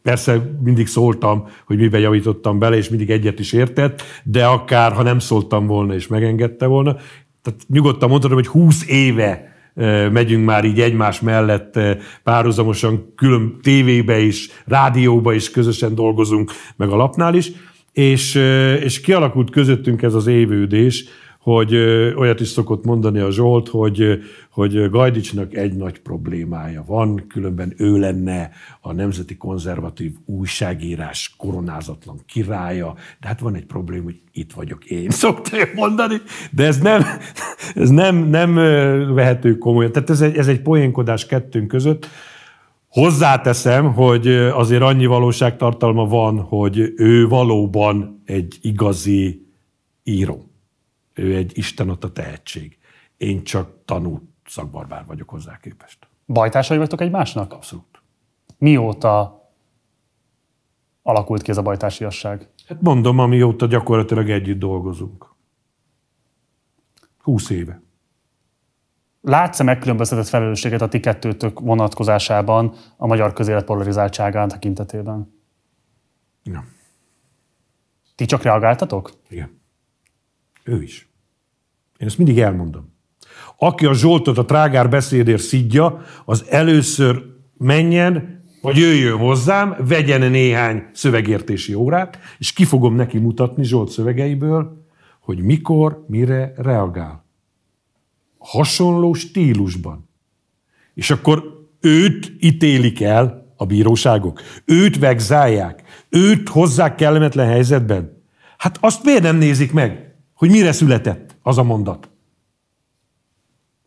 Persze mindig szóltam, hogy miben javítottam bele, és mindig egyet is értett, de akár, ha nem szóltam volna és megengedte volna, tehát nyugodtan mondhatom, hogy 20 éve megyünk már így egymás mellett párhuzamosan, külön tévébe is, rádióba is közösen dolgozunk, meg a lapnál is, és, és kialakult közöttünk ez az évődés, hogy olyat is szokott mondani a Zsolt, hogy, hogy Gajdicsnak egy nagy problémája van, különben ő lenne a Nemzeti Konzervatív Újságírás koronázatlan királya, de hát van egy probléma, hogy itt vagyok én, szokta mondani, de ez nem, ez nem, nem vehető komolyan. Tehát ez egy, ez egy poénkodás kettőnk között. Hozzáteszem, hogy azért annyi valóságtartalma van, hogy ő valóban egy igazi író ő egy Isten adta tehetség. Én csak tanult szakbarbár vagyok hozzá képest. Bajtársai vagytok egymásnak? Abszolút. Mióta alakult ki ez a bajtársiasság? Hát mondom, amióta gyakorlatilag együtt dolgozunk. Húsz éve. Látsz-e megkülönböztetett felelősséget a ti kettőtök vonatkozásában a magyar közélet polarizáltságán tekintetében? Nem. Ja. Ti csak reagáltatok? Igen. Ő is. Én ezt mindig elmondom. Aki a Zsoltot a trágár beszédért szidja, az először menjen, vagy jöjjön hozzám, vegyen néhány szövegértési órát, és ki fogom neki mutatni Zsolt szövegeiből, hogy mikor, mire reagál. Hasonló stílusban. És akkor őt ítélik el a bíróságok. Őt vegzálják. Őt hozzák kellemetlen helyzetben. Hát azt miért nem nézik meg, hogy mire született? Az a mondat.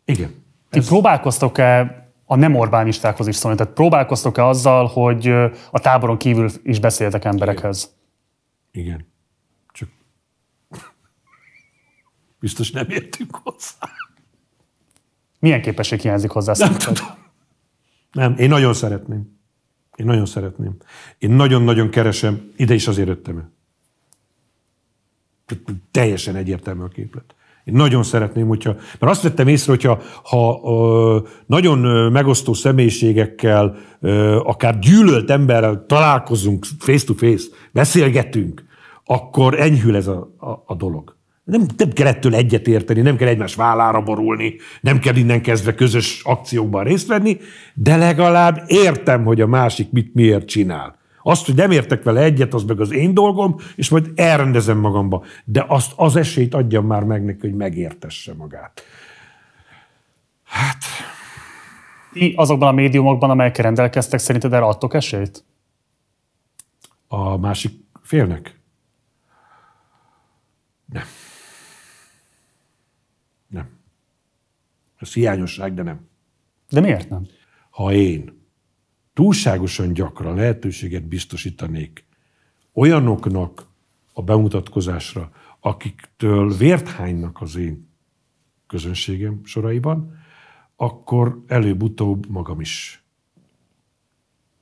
Igen. Ti ez... próbálkoztok-e a nem Orbánistákhoz is szólni? Tehát próbálkoztok-e azzal, hogy a táboron kívül is beszéltek emberekhez? Igen. Igen. Csak biztos nem értünk hozzá. Milyen képesség hiányzik hozzá? Nem tudom. Nem, én nagyon szeretném. Én nagyon szeretném. Én nagyon-nagyon keresem, ide is azért jöttem el. Teljesen egyértelmű a képlet. Én nagyon szeretném, hogyha... Mert azt vettem észre, hogyha ha ö, nagyon megosztó személyiségekkel, ö, akár gyűlölt emberrel találkozunk face-to-face, -face, beszélgetünk, akkor enyhül ez a, a, a dolog. Nem, nem kell ettől egyet érteni, nem kell egymás vállára borulni, nem kell innen kezdve közös akciókban részt venni, de legalább értem, hogy a másik mit miért csinál. Azt, hogy nem értek vele egyet, az meg az én dolgom, és majd elrendezem magamba. De azt az esélyt adjam már meg neki, hogy megértesse magát. Hát... Ti azokban a médiumokban, amelyek rendelkeztek, szerinted erre adtok esélyt? A másik félnek? Nem. Nem. Ez hiányosság, de nem. De miért nem? Ha én túlságosan gyakran lehetőséget biztosítanék olyanoknak a bemutatkozásra, akiktől vért hánynak az én közönségem soraiban, akkor előbb-utóbb magam is,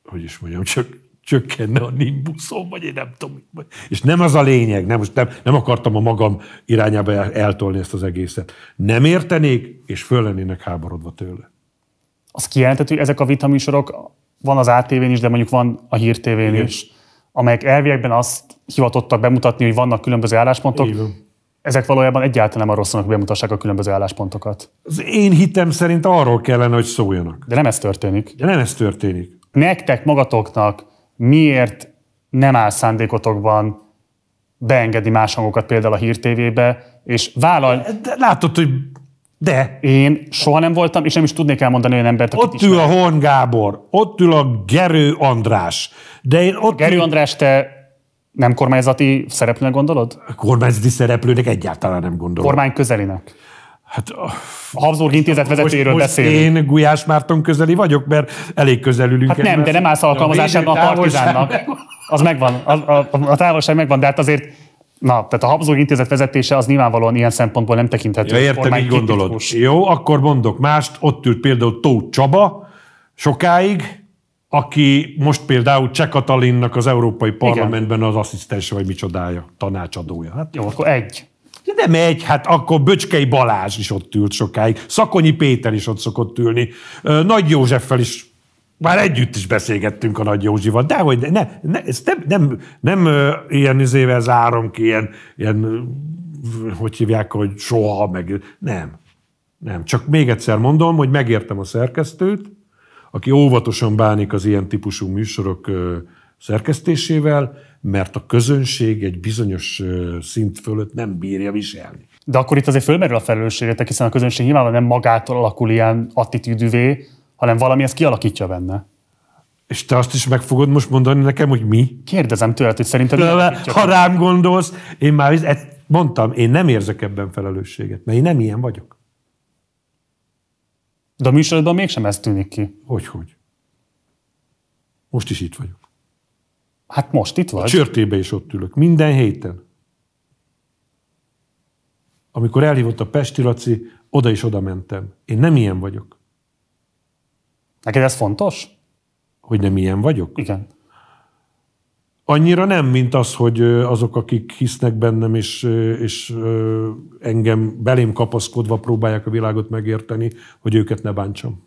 hogy is mondjam, csak csökkenne a nimbuszom, vagy én nem tudom. És nem az a lényeg, nem, most nem, nem akartam a magam irányába eltolni ezt az egészet. Nem értenék, és föl lennének háborodva tőle. Az kijelentett, hogy ezek a vitaminsorok van az ATV-n is, de mondjuk van a Hír TV-n is, amelyek elviekben azt hivatottak bemutatni, hogy vannak különböző álláspontok. Igen. Ezek valójában egyáltalán nem arról szólnak, hogy bemutassák a különböző álláspontokat. Az én hitem szerint arról kellene, hogy szóljanak. De nem ez történik. De nem ez történik. Nektek magatoknak miért nem áll szándékotokban beengedni más hangokat például a hírtévébe, és vállal... De, de látod, hogy de. Én soha nem voltam, és nem is tudnék elmondani olyan embert, akit Ott ismerek. ül a Horn Gábor, ott ül a Gerő András. De én ott Gerő ül... András, te nem kormányzati szereplőnek gondolod? Kormányzati szereplőnek egyáltalán nem gondolom. Kormány közelinek. Hát, a Habsburg intézet vezetőjéről beszélünk. én Gulyás Márton közeli vagyok, mert elég közelülünk. Hát nem, de nem állsz alkalmazásában a partizánnak. Az megvan, a, a, a távolság megvan, de hát azért Na, tehát a habzó intézet vezetése az nyilvánvalóan ilyen szempontból nem tekinthető. Ja, értem, így gondolod. Jó, akkor mondok mást. Ott ült például Tóth Csaba sokáig, aki most például Cseh Katalinnak az Európai Parlamentben Igen. az asszisztense, vagy micsodája, tanácsadója. Hát, Jó, akkor egy. De megy, hát akkor Böcskei Balázs is ott ült sokáig, Szakonyi Péter is ott szokott ülni, Nagy Józseffel is már együtt is beszélgettünk a Nagy Józsival, de hogy ne, ne, ez nem, nem, nem ilyen izével zárom ki, ilyen, ilyen, hogy hívják, hogy soha, meg nem. Nem, csak még egyszer mondom, hogy megértem a szerkesztőt, aki óvatosan bánik az ilyen típusú műsorok szerkesztésével, mert a közönség egy bizonyos szint fölött nem bírja viselni. De akkor itt azért fölmerül a felelősségetek, hiszen a közönség nyilvánvalóan nem magától alakul ilyen attitűdűvé, hanem valami ezt kialakítja benne. És te azt is meg fogod most mondani nekem, hogy mi? Kérdezem tőled, hogy szerinted... Tőle, ha rám gondolsz, én már mondtam, én nem érzek ebben felelősséget, mert én nem ilyen vagyok. De a műsorodban mégsem ez tűnik ki. Hogyhogy. Most is itt vagyok. Hát most itt vagy? A csörtébe is ott ülök, minden héten. Amikor elhívott a Pesti Laci, oda is oda mentem. Én nem ilyen vagyok. Neked ez fontos? Hogy nem ilyen vagyok? Igen. Annyira nem, mint az, hogy azok, akik hisznek bennem, és, és engem belém kapaszkodva próbálják a világot megérteni, hogy őket ne bántsam.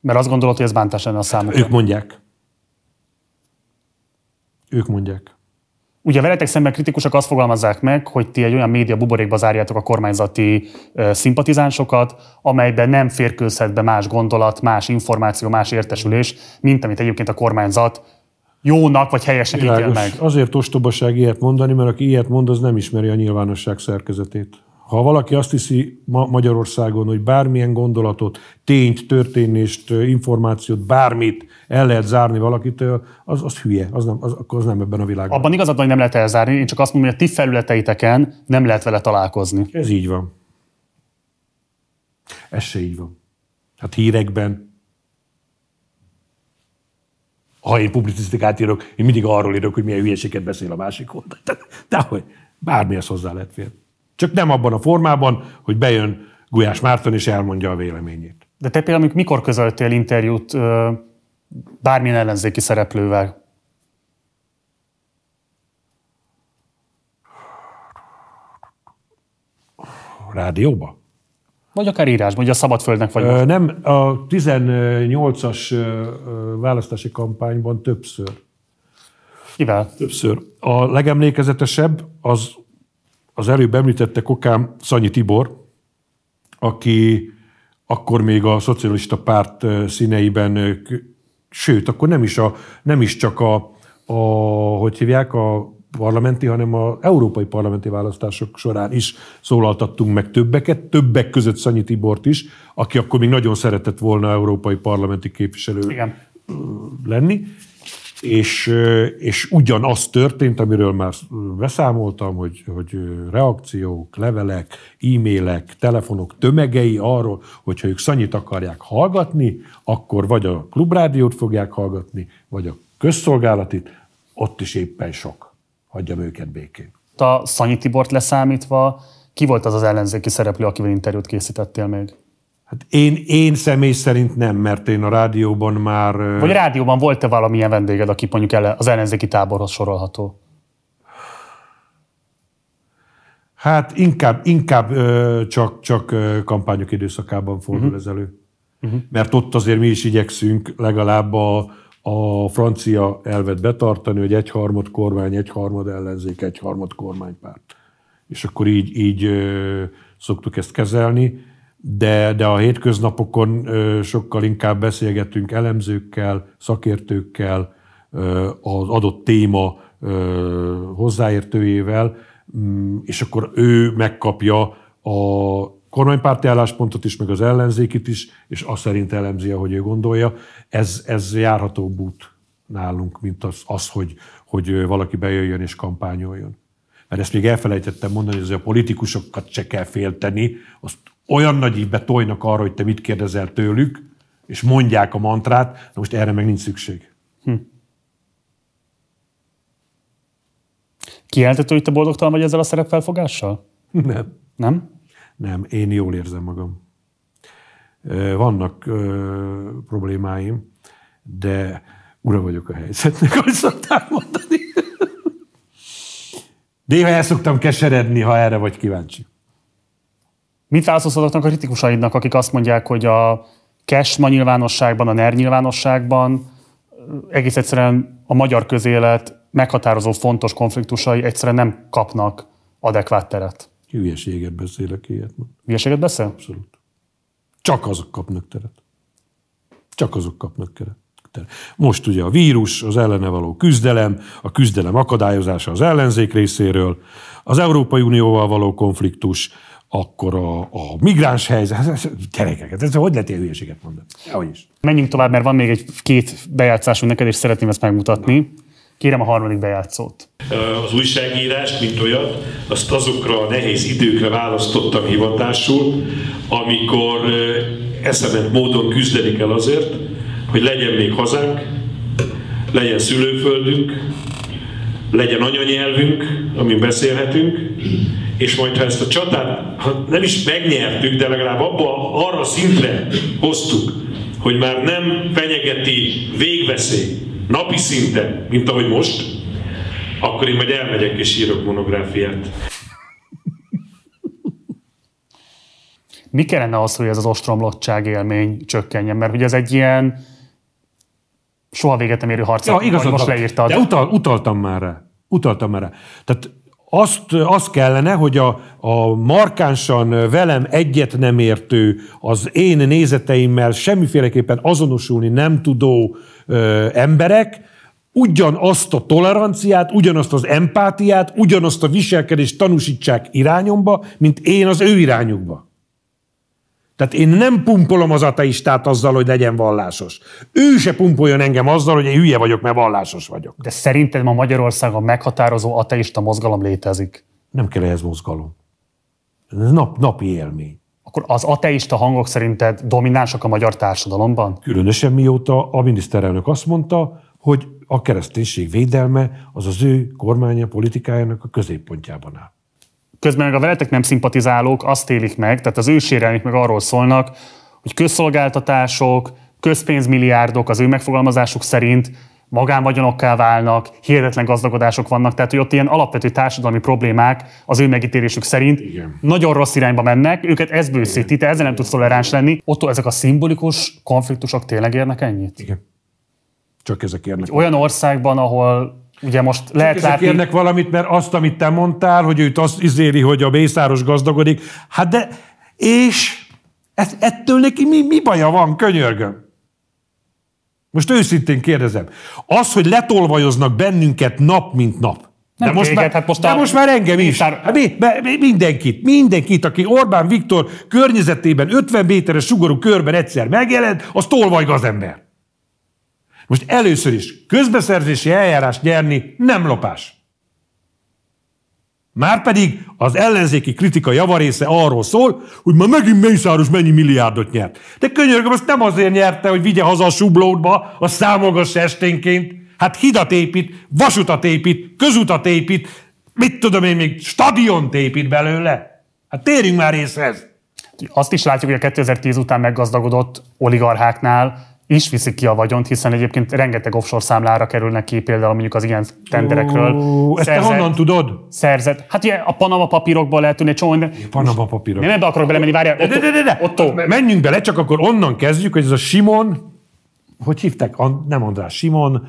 Mert azt gondolod, hogy ez bántás lenne a számukra? Ők mondják. Ők mondják. Ugye veletek szemben kritikusok azt fogalmazzák meg, hogy ti egy olyan média buborékba zárjátok a kormányzati szimpatizánsokat, amelyben nem férkőzhet be más gondolat, más információ, más értesülés, mint amit egyébként a kormányzat jónak vagy helyesnek ítél meg. Azért ostobaság ilyet mondani, mert aki ilyet mond, az nem ismeri a nyilvánosság szerkezetét. Ha valaki azt hiszi ma Magyarországon, hogy bármilyen gondolatot, tényt, történést, információt, bármit el lehet zárni valakitől, az, az hülye, az nem, az, akkor az nem ebben a világban. Abban igazad van, hogy nem lehet elzárni, én csak azt mondom, hogy a ti felületeiteken nem lehet vele találkozni. Ez így van. Ez se így van. Hát hírekben, ha én publicisztikát írok, én mindig arról írok, hogy milyen hülyeséget beszél a másik oldal. De bármi bármihez hozzá lehet férni. Csak nem abban a formában, hogy bejön Gulyás Márton és elmondja a véleményét. De te például mikor közöltél interjút bármilyen ellenzéki szereplővel. Rádióba? Vagy akár írás, vagy a Szabadföldnek vagy. Ö, nem, a 18-as választási kampányban többször. Kivel? Többször. A legemlékezetesebb az az előbb említette kokám Szanyi Tibor, aki akkor még a szocialista párt színeiben sőt, akkor nem is, a, nem is csak a, a, hogy hívják, a parlamenti, hanem az európai parlamenti választások során is szólaltattunk meg többeket, többek között Szanyi Tibort is, aki akkor még nagyon szeretett volna európai parlamenti képviselő Igen. lenni, és, és ugyanaz történt, amiről már beszámoltam, hogy, hogy reakciók, levelek, e-mailek, telefonok tömegei arról, hogyha ők Szanyit akarják hallgatni, akkor vagy a klubrádiót fogják hallgatni, vagy a közszolgálatit, ott is éppen sok. Hagyjam őket békén. A Szanyi Tibort leszámítva, ki volt az az ellenzéki szereplő, akivel interjút készítettél még? Hát én, én személy szerint nem, mert én a rádióban már... Vagy rádióban volt-e valamilyen vendéged, aki mondjuk az ellenzéki táborhoz sorolható? Hát inkább, inkább csak, csak kampányok időszakában fordul uh-huh. ez elő. Uh-huh. Mert ott azért mi is igyekszünk legalább a, a francia elvet betartani, hogy egyharmad kormány, egyharmad ellenzék, egyharmad kormánypárt. És akkor így, így szoktuk ezt kezelni de, de a hétköznapokon sokkal inkább beszélgetünk elemzőkkel, szakértőkkel, az adott téma hozzáértőjével, mm, és akkor ő megkapja a kormánypárti álláspontot is, meg az ellenzékit is, és azt szerint elemzi, ahogy ő gondolja. Ez, ez járható út nálunk, mint az, az hogy, hogy valaki bejöjjön és kampányoljon. Mert ezt még elfelejtettem mondani, hogy a politikusokat se kell félteni, azt olyan nagy évbe tojnak arra, hogy te mit kérdezel tőlük, és mondják a mantrát, na most erre meg nincs szükség. Hm. Kijeltető hogy te boldogtalan vagy ezzel a szerepfelfogással? Nem. Nem? Nem, én jól érzem magam. Vannak ö, problémáim, de ura vagyok a helyzetnek, ahogy szokták mondani. Néha el szoktam keseredni, ha erre vagy kíváncsi. Mit válaszolsz azoknak a kritikusaidnak, akik azt mondják, hogy a cash ma nyilvánosságban, a NER nyilvánosságban egész egyszerűen a magyar közélet meghatározó fontos konfliktusai egyszerűen nem kapnak adekvát teret? Hülyeséget beszélek ilyet Hülyeséget beszél? Abszolút. Csak azok kapnak teret. Csak azok kapnak teret. Most ugye a vírus, az ellene való küzdelem, a küzdelem akadályozása az ellenzék részéről, az Európai Unióval való konfliktus, akkor a, a migráns helyzet, gyerekeket, hát, hát, hát, ez hogy lehet ilyen hülyeséget mondani? is. Menjünk tovább, mert van még egy két bejátszásunk neked, és szeretném ezt megmutatni. Kérem a harmadik bejátszót. Az újságírás, mint olyat, azt azokra a nehéz időkre választottam hivatásul, amikor eszemet módon küzdeni kell azért, hogy legyen még hazánk, legyen szülőföldünk, legyen anyanyelvünk, amin beszélhetünk, és majd ha ezt a csatát ha nem is megnyertük, de legalább abba, arra szintre hoztuk, hogy már nem fenyegeti végveszély napi szinten, mint ahogy most, akkor én majd elmegyek és írok monográfiát. Mi kellene az, hogy ez az ostromlottság élmény csökkenjen? Mert hogy ez egy ilyen, soha véget nem érő harcát, ja, igazad, most leírtad. De utal, utaltam már rá. Utaltam már rá. Tehát azt, azt kellene, hogy a, a markánsan velem egyet nem értő, az én nézeteimmel semmiféleképpen azonosulni nem tudó ö, emberek, ugyanazt a toleranciát, ugyanazt az empátiát, ugyanazt a viselkedést tanúsítsák irányomba, mint én az ő irányukba. Tehát én nem pumpolom az ateistát azzal, hogy legyen vallásos. Ő se pumpoljon engem azzal, hogy én hülye vagyok, mert vallásos vagyok. De szerinted ma Magyarországon meghatározó ateista mozgalom létezik? Nem kell ehhez mozgalom. Ez nap, napi élmény. Akkor az ateista hangok szerinted dominánsak a magyar társadalomban? Különösen mióta a miniszterelnök azt mondta, hogy a kereszténység védelme az az ő kormánya politikájának a középpontjában áll közben meg a veletek nem szimpatizálók azt élik meg, tehát az ő sérelmik meg arról szólnak, hogy közszolgáltatások, közpénzmilliárdok az ő megfogalmazásuk szerint magánvagyonokká válnak, hihetetlen gazdagodások vannak, tehát hogy ott ilyen alapvető társadalmi problémák az ő megítélésük szerint Igen. nagyon rossz irányba mennek, őket ez bőszíti, te ezzel nem tudsz toleráns lenni. Otto, ezek a szimbolikus konfliktusok tényleg érnek ennyit? Igen. Csak ezek érnek. Egy olyan országban, ahol Ugye most lehet Csak látni... Kérnek valamit, mert azt, amit te mondtál, hogy őt azt izéri, hogy a Mészáros gazdagodik, hát de, és ez, ettől neki mi, mi baja van, könyörgöm? Most őszintén kérdezem. Az, hogy letolvajoznak bennünket nap, mint nap, nem de, most téged, már, hát most de a... most már engem is. Tár... Hát mi, mi, mindenkit, mindenkit, aki Orbán Viktor környezetében 50 méteres sugarú körben egyszer megjelent, az tolvaj gazember. Most először is közbeszerzési eljárás nyerni nem lopás. Márpedig az ellenzéki kritika javarésze arról szól, hogy ma megint Mészáros mennyi milliárdot nyert. De könyörgöm, azt nem azért nyerte, hogy vigye haza a sublódba, a számolgass esténként. Hát hidat épít, vasutat épít, közutat épít, mit tudom én, még stadiont épít belőle. Hát térjünk már észhez. Azt is látjuk, hogy a 2010 után meggazdagodott oligarcháknál is viszik ki a vagyont, hiszen egyébként rengeteg offshore számlára kerülnek ki például mondjuk az ilyen tenderekről. Ó, szerzett, ezt te honnan tudod? Szerzett. Hát ilyen a Panama papírokból lehet tudni, csomó minden. Panama papírok. Nem ebbe akarok belemenni, várjál. De, de, de, de, de. Otto. Menjünk bele, csak akkor onnan kezdjük, hogy ez a Simon, hogy hívták? An- nem András, Simon,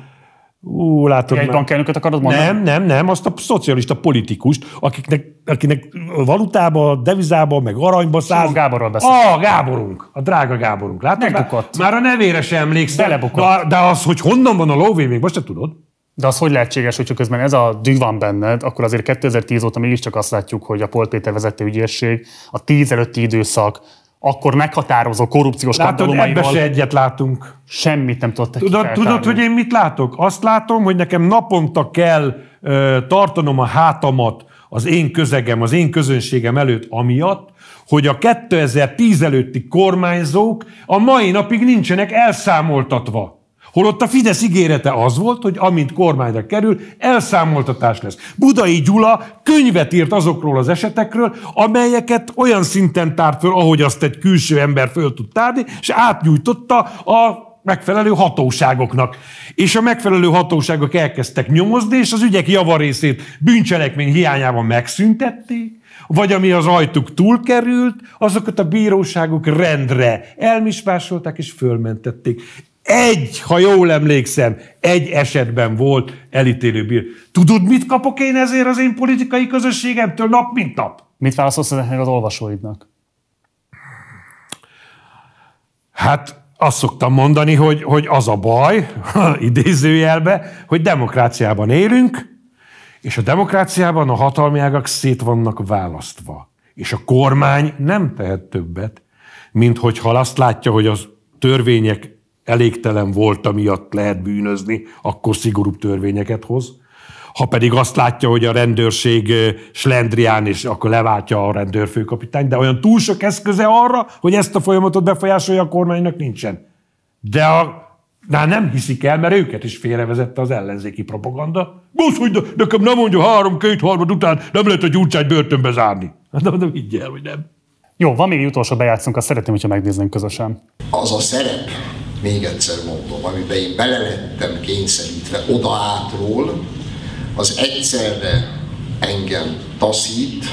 Ú, látod Egy bankelnököt akarod mondani? Nem, nem, nem, azt a szocialista politikust, akiknek, akinek valutába, devizába, meg aranyba száz... Simon Gáborról beszél. A Gáborunk, a drága Gáborunk. Látod? Megbukott. Már, már a nevére sem emlékszem. Belebukott. De, de az, hogy honnan van a lóvé, még most se tudod. De az hogy lehetséges, hogy közben ez a düh van benned, akkor azért 2010 óta mégiscsak azt látjuk, hogy a Polt Péter vezette ügyészség, a 10 előtti időszak akkor meghatározó korrupciós Látod, ebbe se egyet látunk. Semmit nem tudott tudod, tudod, hogy én mit látok? Azt látom, hogy nekem naponta kell ö, tartanom a hátamat az én közegem, az én közönségem előtt amiatt, hogy a 2010 előtti kormányzók a mai napig nincsenek elszámoltatva. Holott a Fidesz ígérete az volt, hogy amint kormányra kerül, elszámoltatás lesz. Budai Gyula könyvet írt azokról az esetekről, amelyeket olyan szinten tárt föl, ahogy azt egy külső ember föl tud tárni, és átnyújtotta a megfelelő hatóságoknak. És a megfelelő hatóságok elkezdtek nyomozni, és az ügyek javarészét bűncselekmény hiányában megszüntették, vagy ami az ajtuk túlkerült, azokat a bíróságok rendre elmispásolták és fölmentették. Egy, ha jól emlékszem, egy esetben volt elítélő bír. Tudod, mit kapok én ezért az én politikai közösségemtől nap, mint nap? Mit válaszolsz ezeknek az olvasóidnak? Hát azt szoktam mondani, hogy, hogy az a baj, idézőjelbe, hogy demokráciában élünk, és a demokráciában a hatalmi ágak szét vannak választva. És a kormány nem tehet többet, mint hogyha azt látja, hogy az törvények elégtelen volt, miatt lehet bűnözni, akkor szigorúbb törvényeket hoz. Ha pedig azt látja, hogy a rendőrség slendrián, és akkor leváltja a rendőrfőkapitány, de olyan túl sok eszköze arra, hogy ezt a folyamatot befolyásolja a kormánynak nincsen. De a de nem hiszik el, mert őket is félrevezette az ellenzéki propaganda. Most, hogy nekem nem mondja három, két harmad után nem lehet a gyurcsány börtönbe zárni. Hát nem, nem higgy el, hogy nem. Jó, van még egy utolsó bejátszunk, azt szeretném, hogyha megnéznénk közösen. Az a szerep, még egyszer mondom, amiben én bele lettem kényszerítve oda átról, az egyszerre engem taszít,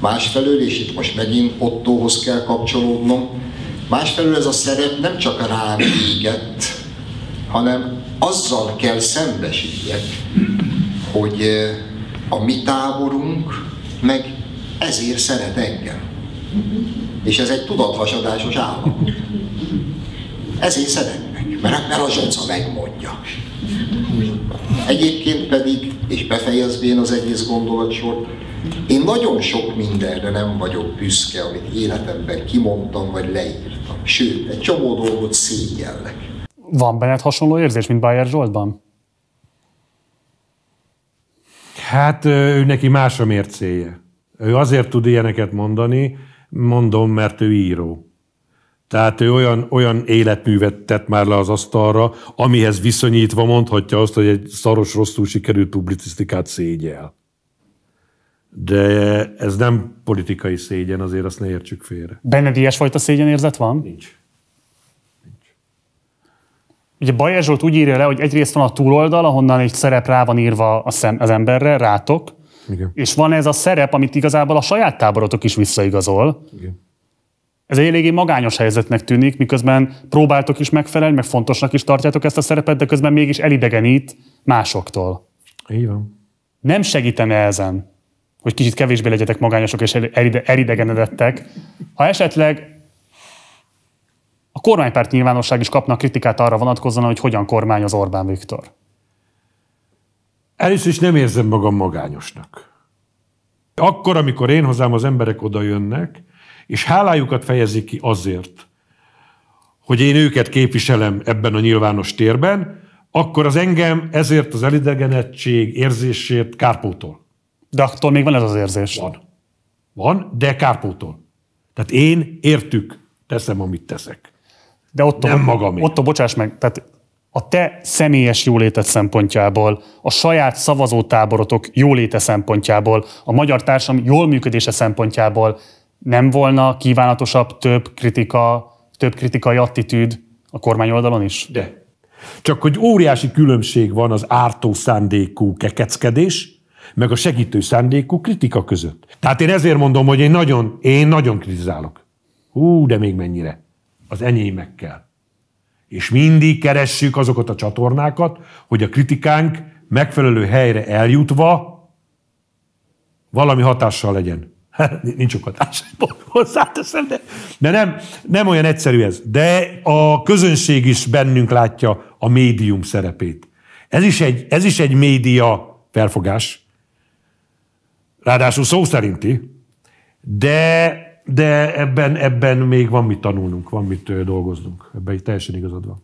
másfelől, és itt most megint Ottóhoz kell kapcsolódnom, másfelől ez a szerep nem csak rám égett, hanem azzal kell szembesüljek, hogy eh, a mi táborunk meg ezért szeret engem. És ez egy tudatvasadásos állapot. Ezért szeretnek, mert, mert a zsoca megmondja. Egyébként pedig, és befejezvén az egész gondolatsort, én nagyon sok mindenre nem vagyok büszke, amit életemben kimondtam vagy leírtam. Sőt, egy csomó dolgot szégyellek. Van benned hasonló érzés, mint Bayer Zsoltban? Hát ő neki más a mércéje. Ő azért tud ilyeneket mondani, mondom, mert ő író. Tehát ő olyan, olyan életművet tett már le az asztalra, amihez viszonyítva mondhatja azt, hogy egy szaros rosszul sikerült publicisztikát szégyel. De ez nem politikai szégyen, azért azt ne értsük félre. Benned ilyesfajta szégyenérzet van? Nincs. Ugye Bajer Zsolt úgy írja le, hogy egyrészt van a túloldal, ahonnan egy szerep rá van írva a szem, az emberre, rátok, Igen. és van ez a szerep, amit igazából a saját táborotok is visszaigazol. Igen. Ez egy eléggé magányos helyzetnek tűnik, miközben próbáltok is megfelelni, meg fontosnak is tartjátok ezt a szerepet, de közben mégis elidegenít másoktól. Így van. Nem segítene ezen, hogy kicsit kevésbé legyetek magányosok és elide- elidegenedettek, ha esetleg a kormánypárt nyilvánosság is kapna kritikát arra vonatkozóan, hogy hogyan kormányoz Orbán Viktor. Először is nem érzem magam magányosnak. Akkor, amikor én hozzám az emberek oda jönnek, és hálájukat fejezik ki azért, hogy én őket képviselem ebben a nyilvános térben, akkor az engem ezért az elidegenedtség érzését kárpótol. De attól még van ez az érzés. Van. Van, de kárpótol. Tehát én értük teszem, amit teszek. De ott, nem magam. Ott, bocsáss meg, tehát a te személyes jólétet szempontjából, a saját szavazótáborotok jóléte szempontjából, a magyar társam jól működése szempontjából nem volna kívánatosabb több kritika, több kritikai attitűd a kormány oldalon is? De. Csak hogy óriási különbség van az ártó szándékú kekeckedés, meg a segítő szándékú kritika között. Tehát én ezért mondom, hogy én nagyon, én nagyon kritizálok. Hú, de még mennyire. Az enyémekkel. És mindig keressük azokat a csatornákat, hogy a kritikánk megfelelő helyre eljutva valami hatással legyen. Hát, nincs oktatás, hozzáteszem, de, de nem, nem olyan egyszerű ez. De a közönség is bennünk látja a médium szerepét. Ez is egy, ez is egy média felfogás, ráadásul szó szerinti, de, de ebben, ebben még van mit tanulnunk, van mit dolgoznunk. Ebben teljesen igazad van.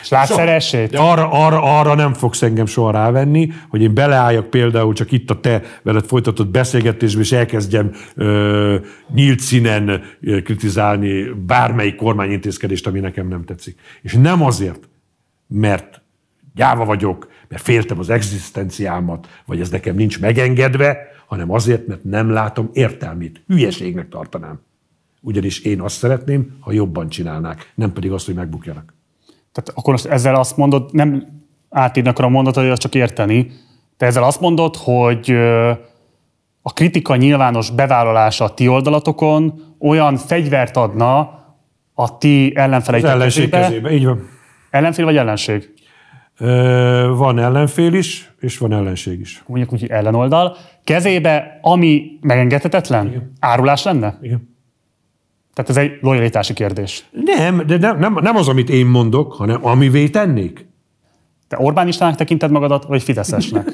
És látsz so, esélyt? Arra, arra, arra nem fogsz engem soha rávenni, hogy én beleálljak például csak itt a te veled folytatott beszélgetésbe, és elkezdjem ö, nyílt színen ö, kritizálni bármelyik kormányintézkedést, ami nekem nem tetszik. És nem azért, mert gyáva vagyok, mert féltem az egzisztenciámat, vagy ez nekem nincs megengedve, hanem azért, mert nem látom értelmét. Hülyeségnek tartanám. Ugyanis én azt szeretném, ha jobban csinálnák, nem pedig azt, hogy megbukjanak. Tehát akkor most ezzel azt mondod, nem átírni akarom mondatot, hogy azt csak érteni. Te ezzel azt mondod, hogy a kritika nyilvános bevállalása a ti oldalatokon olyan fegyvert adna a ti ellenfeleitek ellenség kezébe. kezébe. Így van. Ellenfél vagy ellenség? Ö, van ellenfél is, és van ellenség is. Mondjuk úgy ellenoldal. Kezébe, ami megengedhetetlen? Igen. Árulás lenne? Igen. Tehát ez egy lojalitási kérdés. Nem, de nem, nem, nem az, amit én mondok, hanem amivé tennék. Te Orbán Orbánistának tekinted magadat, vagy Fideszesnek?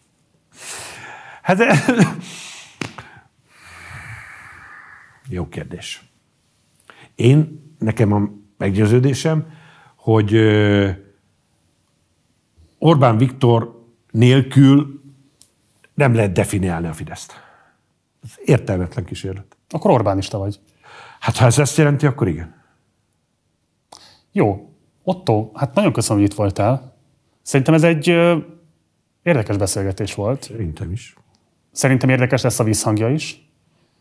hát... Eh, jó kérdés. Én, nekem a meggyőződésem, hogy eh, Orbán Viktor nélkül nem lehet definiálni a Fideszt. Ez értelmetlen kísérlet. Akkor Orbánista vagy. Hát ha ez ezt jelenti, akkor igen. Jó. Otto, hát nagyon köszönöm, hogy itt voltál. Szerintem ez egy ö, érdekes beszélgetés volt. Szerintem is. Szerintem érdekes lesz a visszhangja is.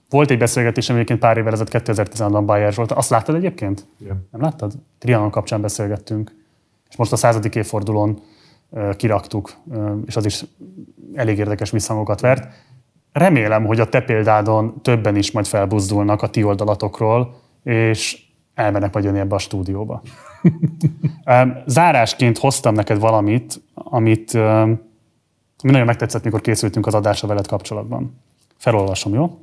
Volt egy beszélgetés, egyébként pár évvel ezelőtt 2016-ban Bayer volt. Azt láttad egyébként? Igen. Nem láttad? Trianon kapcsán beszélgettünk. És most a századik évfordulón kiraktuk, és az is elég érdekes visszhangokat vert. Remélem, hogy a te példádon többen is majd felbuzdulnak a ti oldalatokról, és elmennek majd jönni ebbe a stúdióba. Zárásként hoztam neked valamit, amit ami nagyon megtetszett, mikor készültünk az adásra veled kapcsolatban. Felolvasom, jó?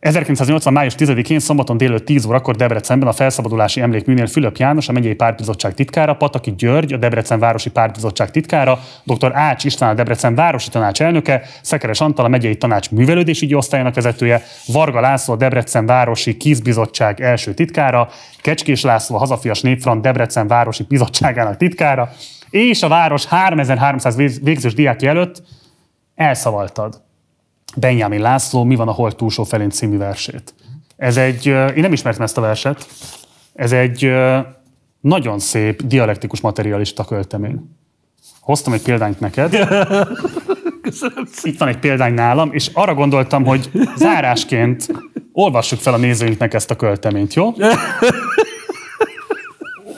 1980. május 10-én szombaton délőtt 10 órakor Debrecenben a felszabadulási emlékműnél Fülöp János, a megyei pártbizottság titkára, Pataki György, a Debrecen városi pártbizottság titkára, dr. Ács István, a Debrecen városi tanács elnöke, Szekeres Antal, a megyei tanács művelődési osztályának vezetője, Varga László, a Debrecen városi kízbizottság első titkára, Kecskés László, a hazafias népfront Debrecen városi bizottságának titkára, és a város 3300 végzős diák előtt elszavaltad Benjamin László Mi van a hol túlsó felén című versét. Ez egy, én nem ismertem ezt a verset, ez egy nagyon szép dialektikus materialista költemény. Hoztam egy példányt neked. Itt van egy példány nálam, és arra gondoltam, hogy zárásként olvassuk fel a nézőinknek ezt a költeményt, jó?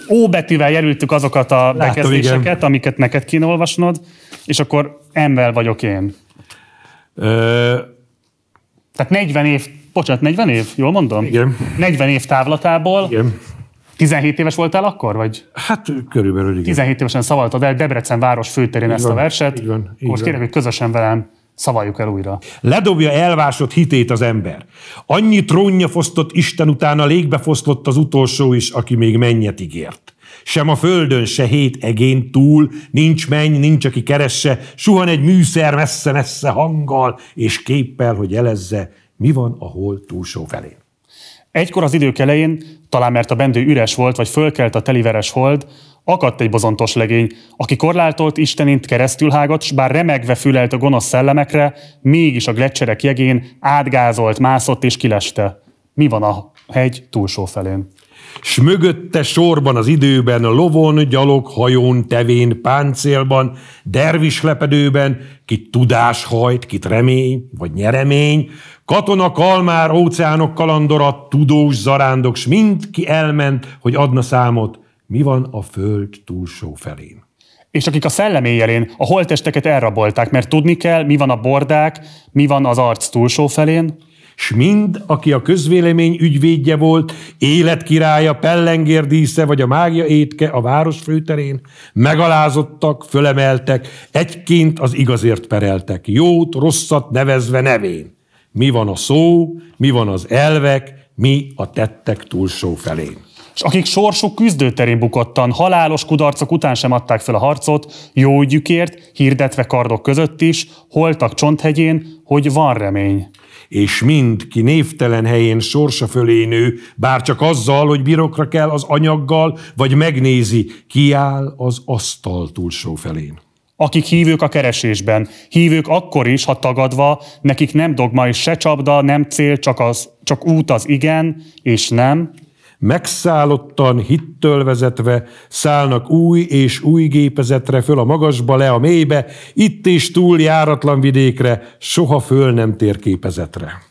Ó betűvel jelöltük azokat a Látom, bekezdéseket, igen. amiket neked kéne olvasnod, és akkor emvel vagyok én. Ö, tehát 40 év, bocsánat, 40 év, jól mondom? Igen. 40 év távlatából. Igen. 17 éves voltál akkor, vagy? Hát körülbelül igen. 17 évesen szavaltad el Debrecen város főterén ezt a verset. Igen, igen. Most kérek, hogy közösen velem szavaljuk el újra. Ledobja elvásott hitét az ember. Annyi trónja fosztott Isten utána légbe fosztott az utolsó is, aki még mennyet ígért. Sem a földön, se hét egén túl, nincs menny, nincs aki keresse, suhan egy műszer messze-messze hanggal és képpel, hogy jelezze, mi van a hol túlsó felén. Egykor az idők elején, talán mert a bendő üres volt, vagy fölkelt a teliveres hold, akadt egy bozontos legény, aki korláltolt istenint keresztül hágott, s bár remegve fülelt a gonosz szellemekre, mégis a gletszerek jegén átgázolt, mászott és kileste. Mi van a hegy túlsó felén? s mögötte sorban az időben, lovon, gyalog, hajón, tevén, páncélban, dervislepedőben, kit tudás hajt, kit remény, vagy nyeremény, katona, kalmár, óceánok kalandora, tudós, zarándok, s mind ki elment, hogy adna számot, mi van a föld túlsó felén és akik a szelleméjelén a holtesteket elrabolták, mert tudni kell, mi van a bordák, mi van az arc túlsó felén, s mind, aki a közvélemény ügyvédje volt, életkirálya, pellengérdísze vagy a mágia étke a város főterén, megalázottak, fölemeltek, egyként az igazért pereltek, jót, rosszat nevezve nevén. Mi van a szó, mi van az elvek, mi a tettek túlsó felén és akik sorsuk küzdőterén bukottan, halálos kudarcok után sem adták fel a harcot, jó ügyükért, hirdetve kardok között is, holtak csonthegyén, hogy van remény és mind ki névtelen helyén sorsa fölé nő, bár csak azzal, hogy birokra kell az anyaggal, vagy megnézi, áll az asztal túlsó felén akik hívők a keresésben. Hívők akkor is, ha tagadva, nekik nem dogma és se csapda, nem cél, csak, az, csak út az igen és nem, Megszállottan, hittől vezetve szállnak új és új gépezetre föl a magasba, le a mélybe, itt és túl járatlan vidékre, soha föl nem térképezetre.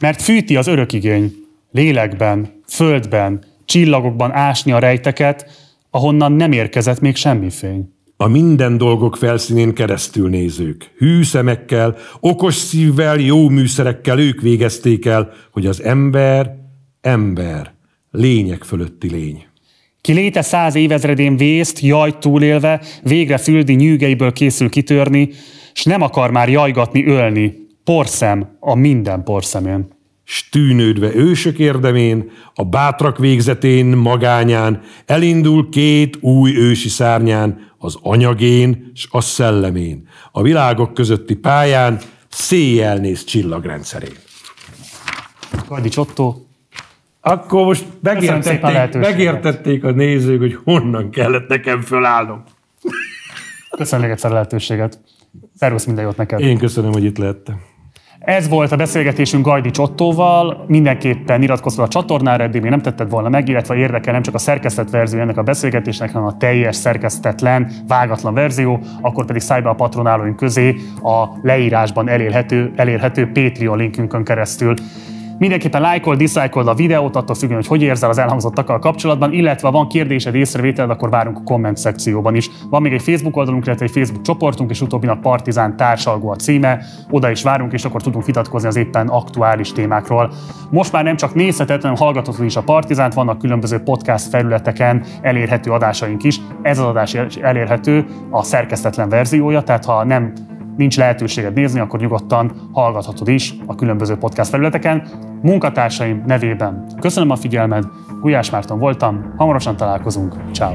Mert fűti az örökigény, lélekben, földben, csillagokban ásni a rejteket, ahonnan nem érkezett még semmi fény. A minden dolgok felszínén keresztül nézők, hű szemekkel, okos szívvel, jó műszerekkel ők végezték el, hogy az ember ember, lények fölötti lény. Ki léte száz évezredén vészt, jaj túlélve, végre füldi nyűgeiből készül kitörni, s nem akar már jajgatni, ölni. Porszem a minden porszemén. Stűnődve ősök érdemén, a bátrak végzetén, magányán, elindul két új ősi szárnyán, az anyagén s a szellemén, a világok közötti pályán, széjjel néz csillagrendszerén. Kajdi Csottó, akkor most megértették, megértették a nézők, hogy honnan kellett nekem fölállnom. Köszönöm még egyszer a lehetőséget. Szervusz, minden jót neked. Én köszönöm, hogy itt lehettem. Ez volt a beszélgetésünk Gajdi Csottóval. Mindenképpen iratkozz fel a csatornára, eddig még nem tetted volna meg, illetve érdekel nem csak a szerkesztett verzió ennek a beszélgetésnek, hanem a teljes szerkesztetlen, vágatlan verzió, akkor pedig szállj be a patronálóink közé a leírásban elérhető, elérhető Patreon linkünkön keresztül. Mindenképpen lájkold, diszlájkold a videót, attól függően, hogy hogy érzel az elhangzottakkal kapcsolatban, illetve ha van kérdésed, észrevételed, akkor várunk a komment szekcióban is. Van még egy Facebook oldalunk, illetve egy Facebook csoportunk, és utóbbi a Partizán társalgó a címe. Oda is várunk, és akkor tudunk vitatkozni az éppen aktuális témákról. Most már nem csak nézheted, hanem hallgathatod is a Partizánt, vannak különböző podcast felületeken elérhető adásaink is. Ez az adás elérhető a szerkesztetlen verziója, tehát ha nem nincs lehetőséged nézni, akkor nyugodtan hallgathatod is a különböző podcast felületeken. Munkatársaim nevében köszönöm a figyelmed, Gulyás Márton voltam, hamarosan találkozunk, ciao.